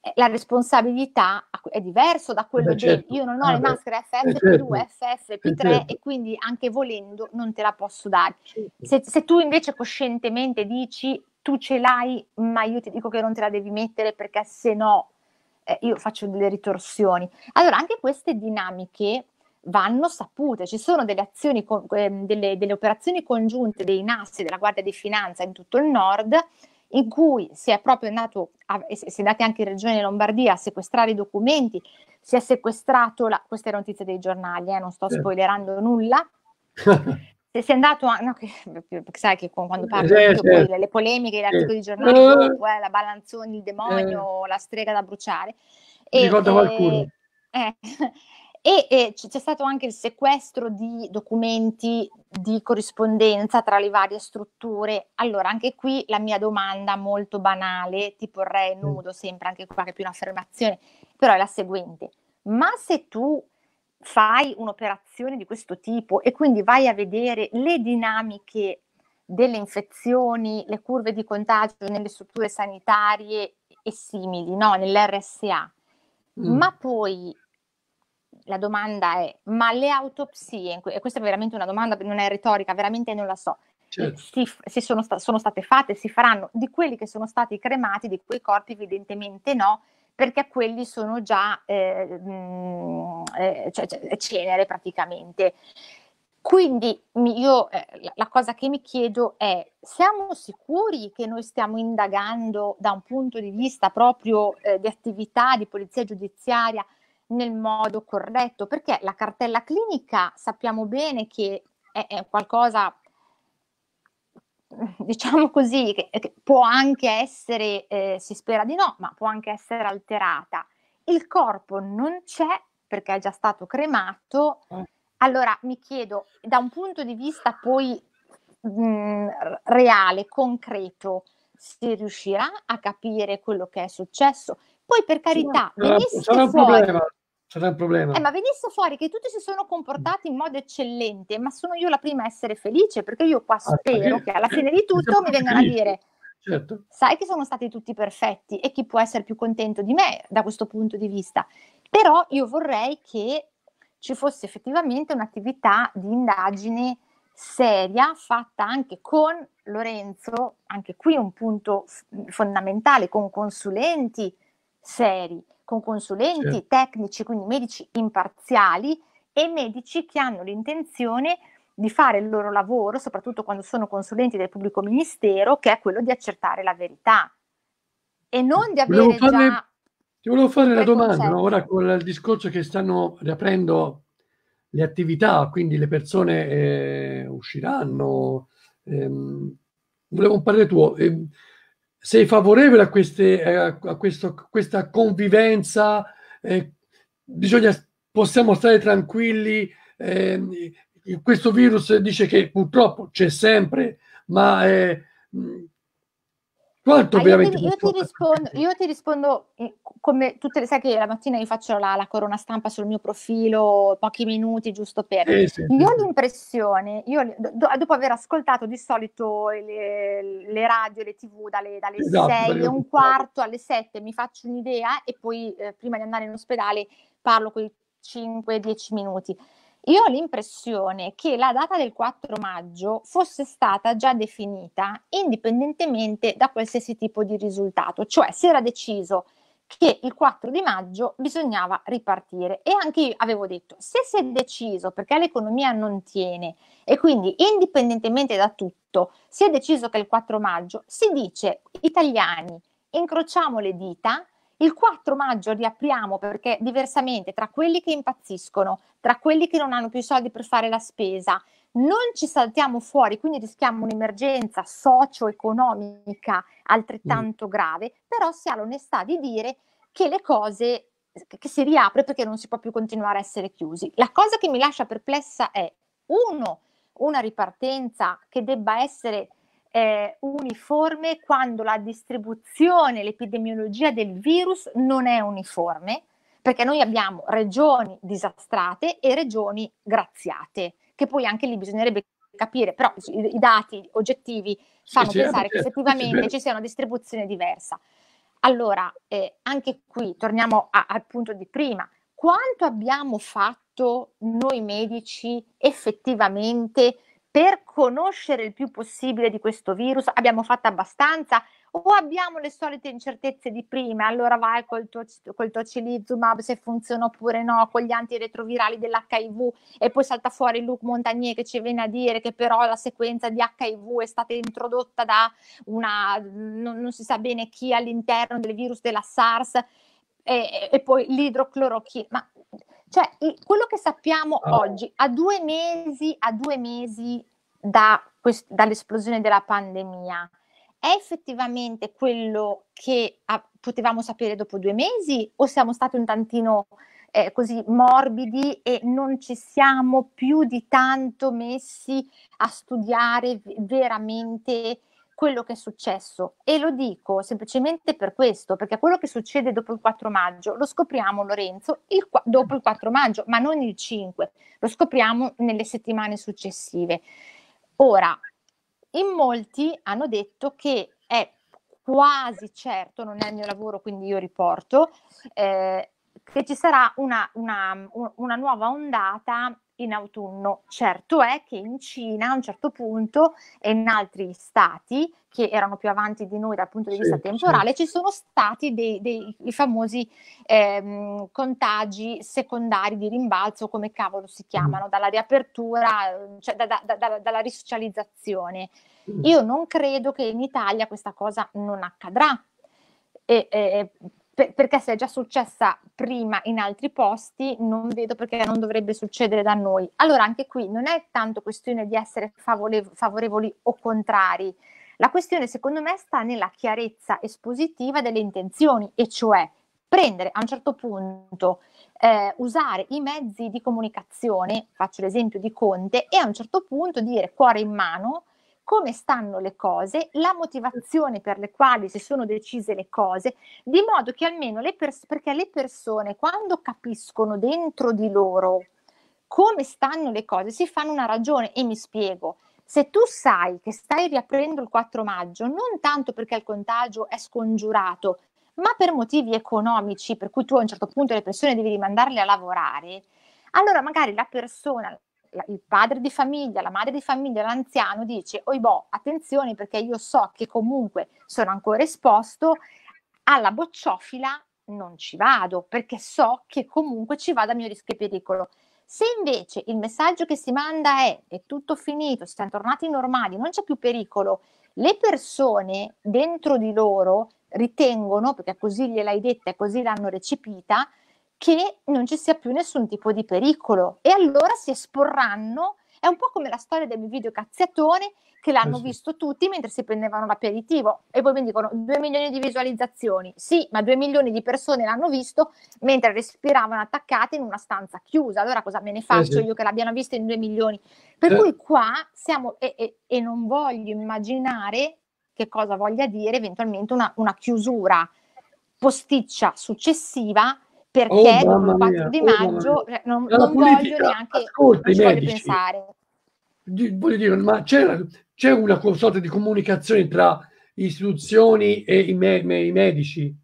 eh, la responsabilità è diversa da quello Beh, certo. del io non ho ah, le maschere FFP2, eh, certo. FFP3 eh, certo. e quindi anche volendo non te la posso dare. Se, se, tu invece coscientemente dici tu ce l'hai ma io ti dico che non te la devi mettere perché se no eh, io faccio delle ritorsioni. Allora anche queste dinamiche vanno sapute, ci sono delle, azioni, ehm, delle, delle operazioni congiunte dei NASI della Guardia di Finanza in tutto il nord in cui si è proprio andato, a, si è andati anche in Regione Lombardia a sequestrare i documenti, si è sequestrato, la, questa è notizia dei giornali, eh, non sto spoilerando nulla, se si è andato a, no, che, sai che quando parlo eh, sì, poi, le, polemiche, gli articoli di giornale, eh, eh, la Balanzoni, il eh. demonio, la strega da bruciare. Mi ricordo qualcuno. Eh, e, e c'è stato anche il sequestro di documenti di corrispondenza tra le varie strutture. Allora, anche qui la mia domanda molto banale, ti porrei mm. nudo, sempre anche qua che è più un'affermazione, però è la seguente. Ma se tu fai un'operazione di questo tipo e quindi vai a vedere le dinamiche delle infezioni, le curve di contagio nelle strutture sanitarie e simili, no? nell'RSA, mm. ma poi la domanda è, ma le autopsie, e questa è veramente una domanda, non è retorica, veramente non la so, certo. si, si sono, sta, sono state fatte, si faranno di quelli che sono stati cremati, di quei corpi evidentemente no, perché quelli sono già eh, mh, eh, cioè, cioè, cenere praticamente. Quindi io eh, la cosa che mi chiedo è, siamo sicuri che noi stiamo indagando da un punto di vista proprio eh, di attività di polizia giudiziaria nel modo corretto, perché la cartella clinica sappiamo bene che è, è qualcosa diciamo così, che, che, può anche essere, eh, si spera di no, ma può anche essere alterata. Il corpo non c'è perché è già stato cremato. Eh. Allora mi chiedo, da un punto di vista poi mh, mm, reale, concreto, si riuscirà a capire quello che è successo? Poi per carità, sì, venisse sarà fuori... Un problema sarà un problema. Eh, ma venisse fuori che tutti si sono comportati in modo eccellente, ma sono io la prima a essere felice, perché io qua ah, spero che alla fine di tutto mi vengano a dire Certo. Sai che sono stati tutti perfetti e chi può essere più contento di me da questo punto di vista. Però io vorrei che ci fosse effettivamente un'attività di indagine seria fatta anche con Lorenzo, anche qui un punto fondamentale, con consulenti seri, con consulenti sì. tecnici, quindi medici imparziali e medici che hanno l'intenzione di fare il loro lavoro, soprattutto quando sono consulenti del pubblico ministero, che è quello di accertare la verità e non di avere volevo farle, già... Ti volevo fare la domanda, no? ora con il discorso che stanno riaprendo le attività, quindi le persone eh, usciranno, ehm, volevo un parere tuo. Eh, sei favorevole a, queste, eh, a questo, questa convivenza? Eh, bisogna, possiamo stare tranquilli? Eh, questo virus dice che purtroppo c'è sempre, ma eh, quanto ah, io, ti, io, ti rispondo, io, ti, rispondo, come tutte le sai che la mattina io faccio la, la, corona stampa sul mio profilo, pochi minuti giusto per... Eh, sì, io sì. ho l'impressione, io, do, dopo aver ascoltato di solito le, le radio le tv dalle, dalle esatto, e un quarto alle 7 mi faccio un'idea e poi eh, prima di andare in ospedale parlo quei 5-10 minuti io ho l'impressione che la data del 4 maggio fosse stata già definita indipendentemente da qualsiasi tipo di risultato, cioè si era deciso che il 4 di maggio bisognava ripartire e anche io avevo detto se si è deciso perché l'economia non tiene e quindi indipendentemente da tutto si è deciso che il 4 maggio si dice italiani incrociamo le dita il 4 maggio riapriamo perché diversamente tra quelli che impazziscono tra quelli che non hanno più i soldi per fare la spesa, non ci saltiamo fuori, quindi rischiamo un'emergenza socio-economica altrettanto mm. grave, però si ha l'onestà di dire che le cose che si riapre perché non si può più continuare a essere chiusi. La cosa che mi lascia perplessa è uno, una ripartenza che debba essere eh, uniforme quando la distribuzione, l'epidemiologia del virus non è uniforme perché noi abbiamo regioni disastrate e regioni graziate, che poi anche lì bisognerebbe capire, però i, i dati oggettivi fanno sì, pensare certo, che eh, effettivamente certo. ci sia una distribuzione diversa. Allora, eh, anche qui torniamo a, al punto di prima, quanto abbiamo fatto noi medici effettivamente per conoscere il più possibile di questo virus? Abbiamo fatto abbastanza o abbiamo le solite incertezze di prima, allora vai col, tuo, col tocilizumab se funziona oppure no, con gli antiretrovirali dell'HIV e poi salta fuori Luc Montagnier che ci viene a dire che però la sequenza di HIV è stata introdotta da una, non, non si sa bene chi all'interno del virus della SARS e, e poi l'idroclorochina, ma cioè quello che sappiamo oh. oggi a due mesi, a due mesi da quest- dall'esplosione della pandemia è effettivamente quello che a- potevamo sapere dopo due mesi o siamo stati un tantino eh, così morbidi e non ci siamo più di tanto messi a studiare veramente quello che è successo e lo dico semplicemente per questo, perché quello che succede dopo il 4 maggio lo scopriamo Lorenzo il, dopo il 4 maggio, ma non il 5, lo scopriamo nelle settimane successive. Ora, in molti hanno detto che è quasi certo, non è il mio lavoro, quindi io riporto, eh, che ci sarà una, una, una nuova ondata in autunno. Certo è che in Cina a un certo punto e in altri stati che erano più avanti di noi dal punto di sì, vista temporale sì. ci sono stati dei, dei famosi ehm, contagi secondari di rimbalzo, come cavolo si mm. chiamano, mm. dalla riapertura, cioè da, da, da, dalla risocializzazione. Mm. Io non credo che in Italia questa cosa non accadrà. E, e, per, perché se è già successa prima in altri posti, non vedo perché non dovrebbe succedere da noi. Allora, anche qui non è tanto questione di essere favole, favorevoli o contrari. La questione, secondo me, sta nella chiarezza espositiva delle intenzioni, e cioè prendere a un certo punto, eh, usare i mezzi di comunicazione, faccio l'esempio di Conte, e a un certo punto dire cuore in mano, come stanno le cose, la motivazione per le quali si sono decise le cose, di modo che almeno le persone, perché le persone quando capiscono dentro di loro come stanno le cose, si fanno una ragione e mi spiego. Se tu sai che stai riaprendo il 4 maggio, non tanto perché il contagio è scongiurato, ma per motivi economici, per cui tu a un certo punto le persone devi rimandarle a lavorare, allora magari la persona, il padre di famiglia, la madre di famiglia, l'anziano dice, oi boh, attenzione perché io so che comunque sono ancora esposto alla bocciofila non ci vado perché so che comunque ci vado a mio rischio e pericolo. Se invece il messaggio che si manda è è tutto finito, siamo tornati normali, non c'è più pericolo, le persone dentro di loro ritengono, perché così gliel'hai detta e così l'hanno recepita, che non ci sia più nessun tipo di pericolo e allora si esporranno. È un po' come la storia del mio video cazziatone che eh, l'hanno eh sì. visto tutti mentre si prendevano l'aperitivo e poi mi dicono 2 milioni di visualizzazioni. Sì, ma 2 milioni di persone l'hanno visto mentre respiravano attaccate in una stanza chiusa. Allora cosa me ne faccio eh sì. io che l'abbiano visto in 2 milioni? Per eh. cui qua siamo e, e, e, non voglio immaginare che cosa voglia dire eventualmente una, una chiusura posticcia successiva perché oh, il 4 di oh, maggio oh, non, non politica, voglio neanche ascolta, non voglio pensare. Voglio dire, ma c'è, c'è una sorta di comunicazione tra istituzioni e i, me- i medici?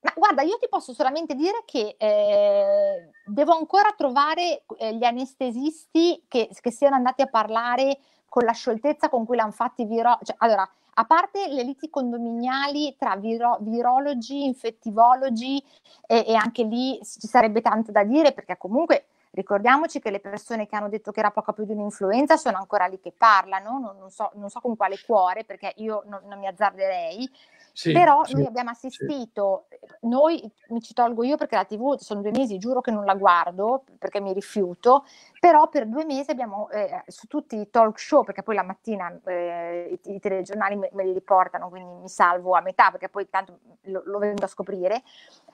Ma guarda, io ti posso solamente dire che eh, devo ancora trovare eh, gli anestesisti che, che, siano andati a parlare con la scioltezza con cui l'hanno fatti i Cioè, allora, a parte le liti condominiali tra viro- virologi, infettivologi e, e anche lì ci sarebbe tanto da dire perché comunque Ricordiamoci che le persone che hanno detto che era poco più di un'influenza sono ancora lì che parlano, non, non, so, non so, con quale cuore perché io non, non mi azzarderei, sì, Però sì, noi abbiamo assistito, sì. noi mi ci tolgo io perché la TV sono due mesi, giuro che non la guardo perché mi rifiuto, però per due mesi abbiamo eh, su tutti i talk show, perché poi la mattina eh, i, telegiornali me, me, li portano, quindi mi salvo a metà perché poi tanto lo, lo vengo a scoprire,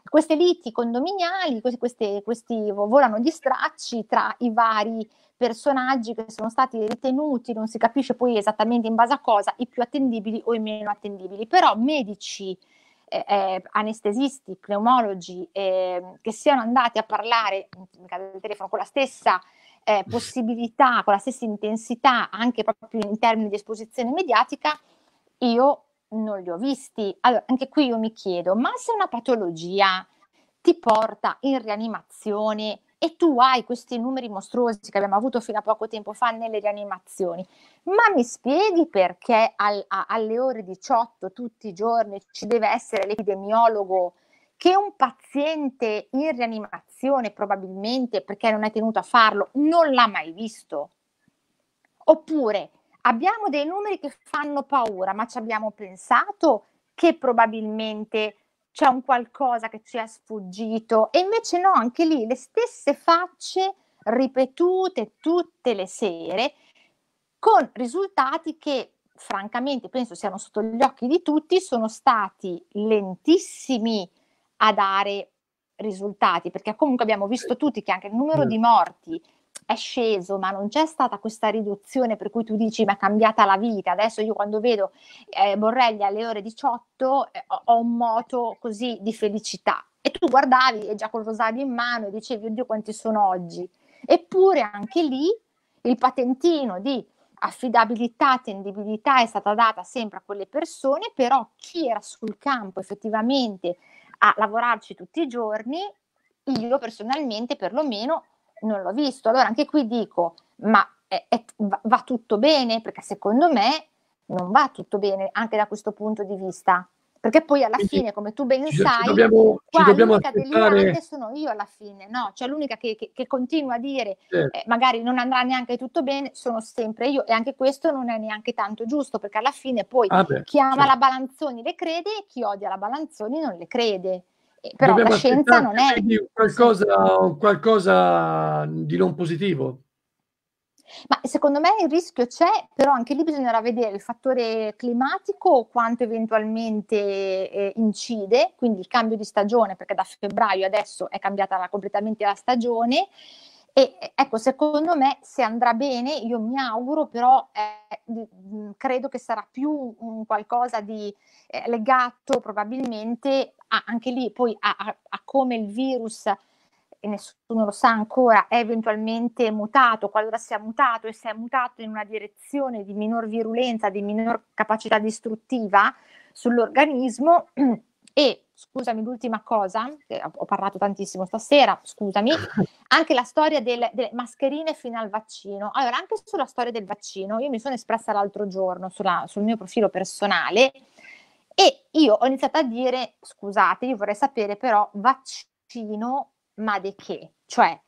queste liti condominiali, questi, questi, questi volano gli stracci tra i vari personaggi che sono stati ritenuti, non si capisce poi esattamente in base a cosa, i più attendibili o i meno attendibili, però medici, eh, eh, anestesisti, pneumologi eh, che siano andati a parlare nel caso del telefono con la stessa eh, possibilità, con la stessa intensità, anche proprio in termini di esposizione mediatica, io non li ho visti. Allora, anche qui io mi chiedo, ma se una patologia ti porta in rianimazione e tu hai questi numeri mostruosi che abbiamo avuto fino a poco tempo fa nelle rianimazioni. Ma mi spieghi perché al, a, alle ore 18 tutti i giorni ci deve essere l'epidemiologo che un paziente in rianimazione probabilmente perché non è tenuto a farlo non l'ha mai visto? Oppure abbiamo dei numeri che fanno paura, ma ci abbiamo pensato che probabilmente c'è un qualcosa che ci è sfuggito e invece no, anche lì le stesse facce ripetute tutte le sere con risultati che francamente penso siano sotto gli occhi di tutti, sono stati lentissimi a dare risultati perché comunque abbiamo visto tutti che anche il numero mm. di morti è sceso, ma non c'è stata questa riduzione per cui tu dici ma è cambiata la vita. Adesso io quando vedo eh, Borrelli alle ore 18 eh, ho un moto così di felicità. E tu guardavi e già col rosario in mano e dicevi oddio quanti sono oggi. Eppure anche lì il patentino di affidabilità, attendibilità è stata data sempre a quelle persone, però chi era sul campo effettivamente a lavorarci tutti i giorni, io personalmente perlomeno non l'ho visto. Allora anche qui dico, ma è, è, va tutto bene? Perché secondo me non va tutto bene anche da questo punto di vista. Perché poi alla Quindi, fine, come tu ben ci, sai, ci dobbiamo, qua ci l'unica delirante sono io alla fine, no? Cioè l'unica che, che, che continua a dire certo. eh, magari non andrà neanche tutto bene, sono sempre io e anche questo non è neanche tanto giusto perché alla fine poi ah beh, chi ama certo. la Balanzoni le crede e chi odia la Balanzoni non le crede però Dobbiamo la scienza non è... Qualcosa, qualcosa di non positivo. Ma secondo me il rischio c'è, però anche lì bisognerà vedere il fattore climatico, quanto eventualmente eh, incide, quindi il cambio di stagione, perché da febbraio adesso è cambiata la, completamente la stagione, e ecco, secondo me se andrà bene, io mi auguro, però eh, mm, credo che sarà più un qualcosa di eh, legato probabilmente a, anche lì poi a, a, a, come il virus, e nessuno lo sa ancora, è eventualmente mutato, qualora sia mutato e se è mutato in una direzione di minor virulenza, di minor capacità distruttiva sull'organismo e scusami, l'ultima cosa, ho parlato tantissimo stasera, scusami, anche la storia del, delle mascherine fino al vaccino. Allora, anche sulla storia del vaccino, io mi sono espressa l'altro giorno sulla, sul mio profilo personale e io ho iniziato a dire, scusate, io vorrei sapere però vaccino, ma di che? Cioè,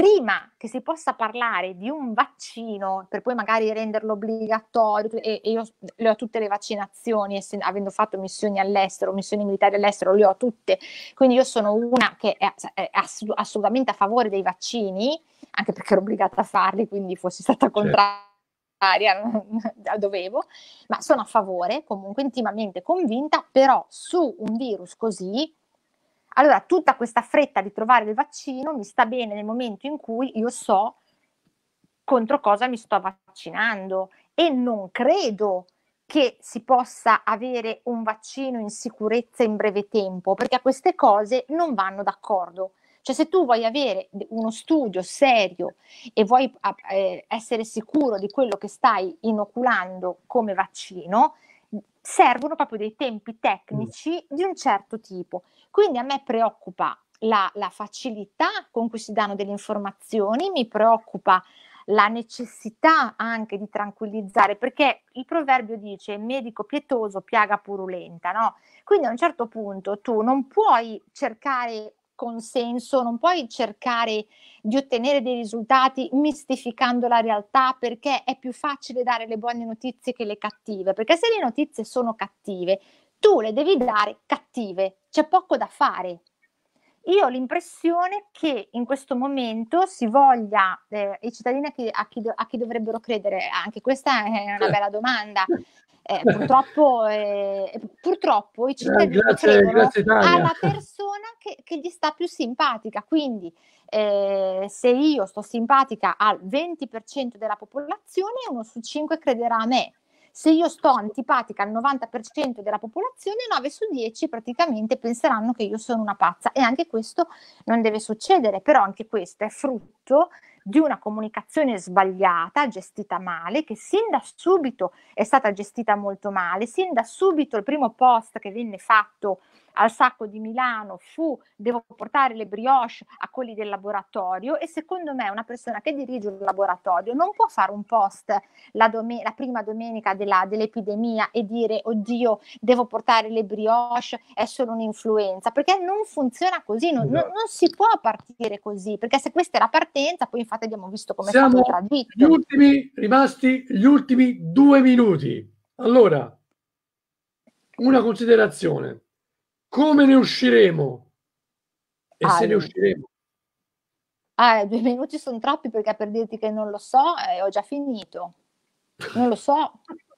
prima che si possa parlare di un vaccino, per poi magari renderlo obbligatorio, e, e io le ho tutte le vaccinazioni, essendo, avendo fatto missioni all'estero, missioni militari all'estero, le ho tutte, quindi io sono una che è, è ass- assolutamente a favore dei vaccini, anche perché ero obbligata a farli, quindi fossi stata certo. contraria. Certo dovevo, ma sono a favore, comunque intimamente convinta, però su un virus così allora, tutta questa fretta di trovare il vaccino mi sta bene nel momento in cui io so contro cosa mi sto vaccinando e non credo che si possa avere un vaccino in sicurezza in breve tempo, perché queste cose non vanno d'accordo. Cioè se tu vuoi avere uno studio serio e vuoi ah, eh, essere sicuro di quello che stai inoculando come vaccino, servono proprio dei tempi tecnici di un certo tipo. Quindi a me preoccupa la, la facilità con cui si danno delle informazioni, mi preoccupa la necessità anche di tranquillizzare, perché il proverbio dice medico pietoso piaga purulenta, no? Quindi a un certo punto tu non puoi cercare consenso, non puoi cercare di ottenere dei risultati mistificando la realtà perché è più facile dare le buone notizie che le cattive, perché se le notizie sono cattive tu le devi dare cattive, c'è poco da fare. Io ho l'impressione che in questo momento si voglia, eh, i cittadini a chi, a, chi do, a chi, dovrebbero credere, anche questa è una bella domanda, eh, purtroppo, eh, eh purtroppo, i eh, cittadini grazie, credono grazie alla persona che, che, gli sta più simpatica, quindi eh, se io sto simpatica al 20% della popolazione, uno su 5 crederà a me, se io sto antipatica al 90% della popolazione, 9 su 10 praticamente penseranno che io sono una pazza e anche questo non deve succedere, però anche questo è frutto di una comunicazione sbagliata, gestita male, che sin da subito è stata gestita molto male, sin da subito il primo post che venne fatto al sacco di Milano fu devo portare le brioche a quelli del laboratorio e secondo me una persona che dirige un laboratorio non può fare un post la, domen- la prima domenica della, dell'epidemia e dire oddio devo portare le brioche, è solo un'influenza, perché non funziona così, non, non, non si può partire così, perché se questa è la partenza poi infatti abbiamo visto come Siamo è stato tradito. Gli ultimi rimasti, gli ultimi due minuti. Allora, una considerazione. Come ne usciremo? E ah, se ne usciremo? Ah, eh, due minuti sono troppi perché per dirti che non lo so, eh, ho già finito. Non lo so.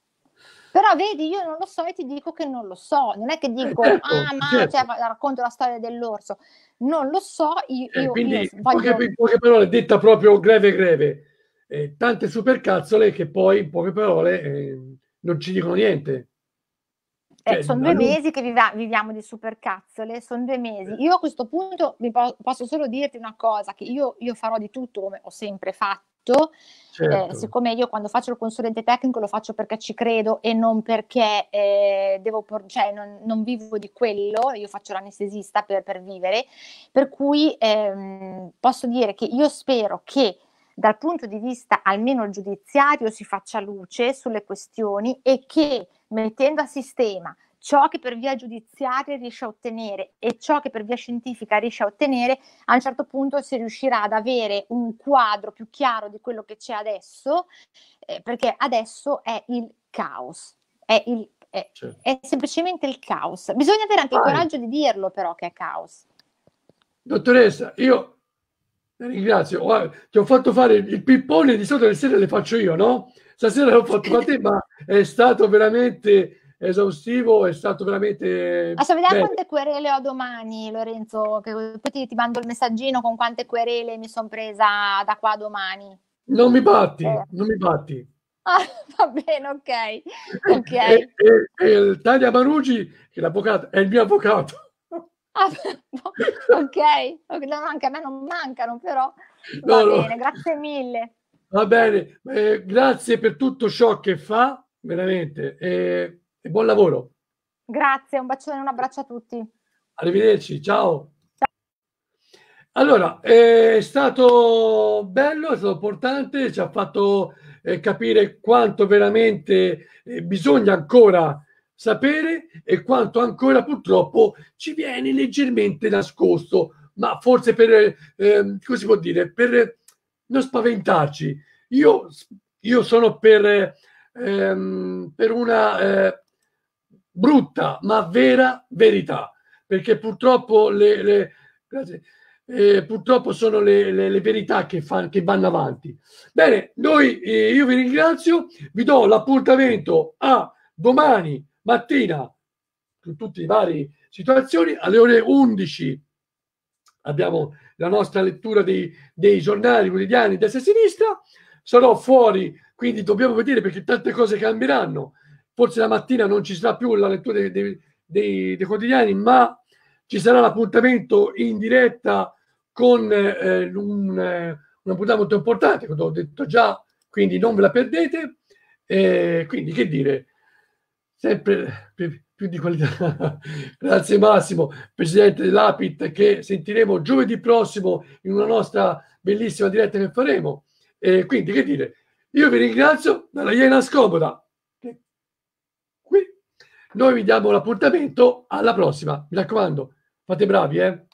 Però vedi, io non lo so e ti dico che non lo so. Non è che eh, dico, eh, certo, ah, ma cioè, certo. cioè, racconto la storia dell'orso. Non lo so, io... Eh, io quindi, io voglio... poche, poche parole, detta proprio greve greve, eh, tante supercazzole che poi, in poche parole, eh, non ci dicono niente. Eh, cioè, eh, sono due non... mesi che viva, viviamo di supercazzole, sono due mesi. Eh. Io a questo punto po- posso solo dirti una cosa, che io, io, farò di tutto come ho sempre fatto, eh, certo. eh, siccome io quando faccio il consulente tecnico lo faccio perché ci credo e non perché eh, devo, por- cioè, non, non, vivo di quello, io faccio l'anestesista per, per vivere, per cui ehm, posso dire che io spero che dal punto di vista almeno giudiziario si faccia luce sulle questioni e che mettendo a sistema ciò che per via giudiziaria riesce a ottenere e ciò che per via scientifica riesce a ottenere, a un certo punto si riuscirà ad avere un quadro più chiaro di quello che c'è adesso, eh, perché adesso è il caos, è, il, è, certo. è, semplicemente il caos. Bisogna avere anche Vai. il coraggio di dirlo però che è caos. Dottoressa, io ringrazio, ti ho fatto fare il pippone, di solito le sere le faccio io, no? Stasera l'ho fatto a te, ma è stato veramente esaustivo, è stato veramente... Adesso vediamo quante querele ho domani, Lorenzo, che poi ti, ti mando il messaggino con quante querele mi sono presa da qua a domani. Non mi batti, eh. non mi batti. Ah, va bene, ok. Eh, okay. E, eh, e, eh, e Tania Marugi, che è l'avvocato, è il mio avvocato. Ah, ok, no, anche a me non mancano, però va no, bene, no. grazie mille. Va bene, eh, grazie per tutto ciò che fa veramente. E, e buon lavoro. Grazie, un bacione, un abbraccio a tutti. Arrivederci, ciao. ciao. Allora, è stato bello, è stato importante, ci ha fatto eh, capire quanto veramente eh, bisogna ancora sapere e quanto ancora purtroppo ci viene leggermente nascosto, ma forse per, eh, come si può dire, per non spaventarci. Io, io sono per ehm, per una eh, brutta ma vera verità, perché purtroppo, le, le, grazie, eh, purtroppo sono le, le verità che, fa, che, vanno avanti. Bene, noi, eh, io vi ringrazio, vi do l'appuntamento a domani mattina, con tutte le varie situazioni, alle ore 11 abbiamo la nostra lettura dei, dei giornali quotidiani destra e sinistra, sarò fuori quindi dobbiamo vedere perché tante cose cambieranno. Forse la mattina non ci sarà più la lettura dei, dei, dei, dei quotidiani, ma ci sarà l'appuntamento in diretta con eh, un, eh, un, molto importante, come ho detto già, quindi non ve la perdete. Eh, quindi che dire, sempre più di qualità. Grazie Massimo, presidente dell'APIT, che sentiremo giovedì prossimo in una nostra bellissima diretta che faremo. Eh, quindi, che dire, io vi ringrazio dalla Iena Scomoda. Qui noi vi diamo l'appuntamento alla prossima. Mi raccomando, fate bravi, eh?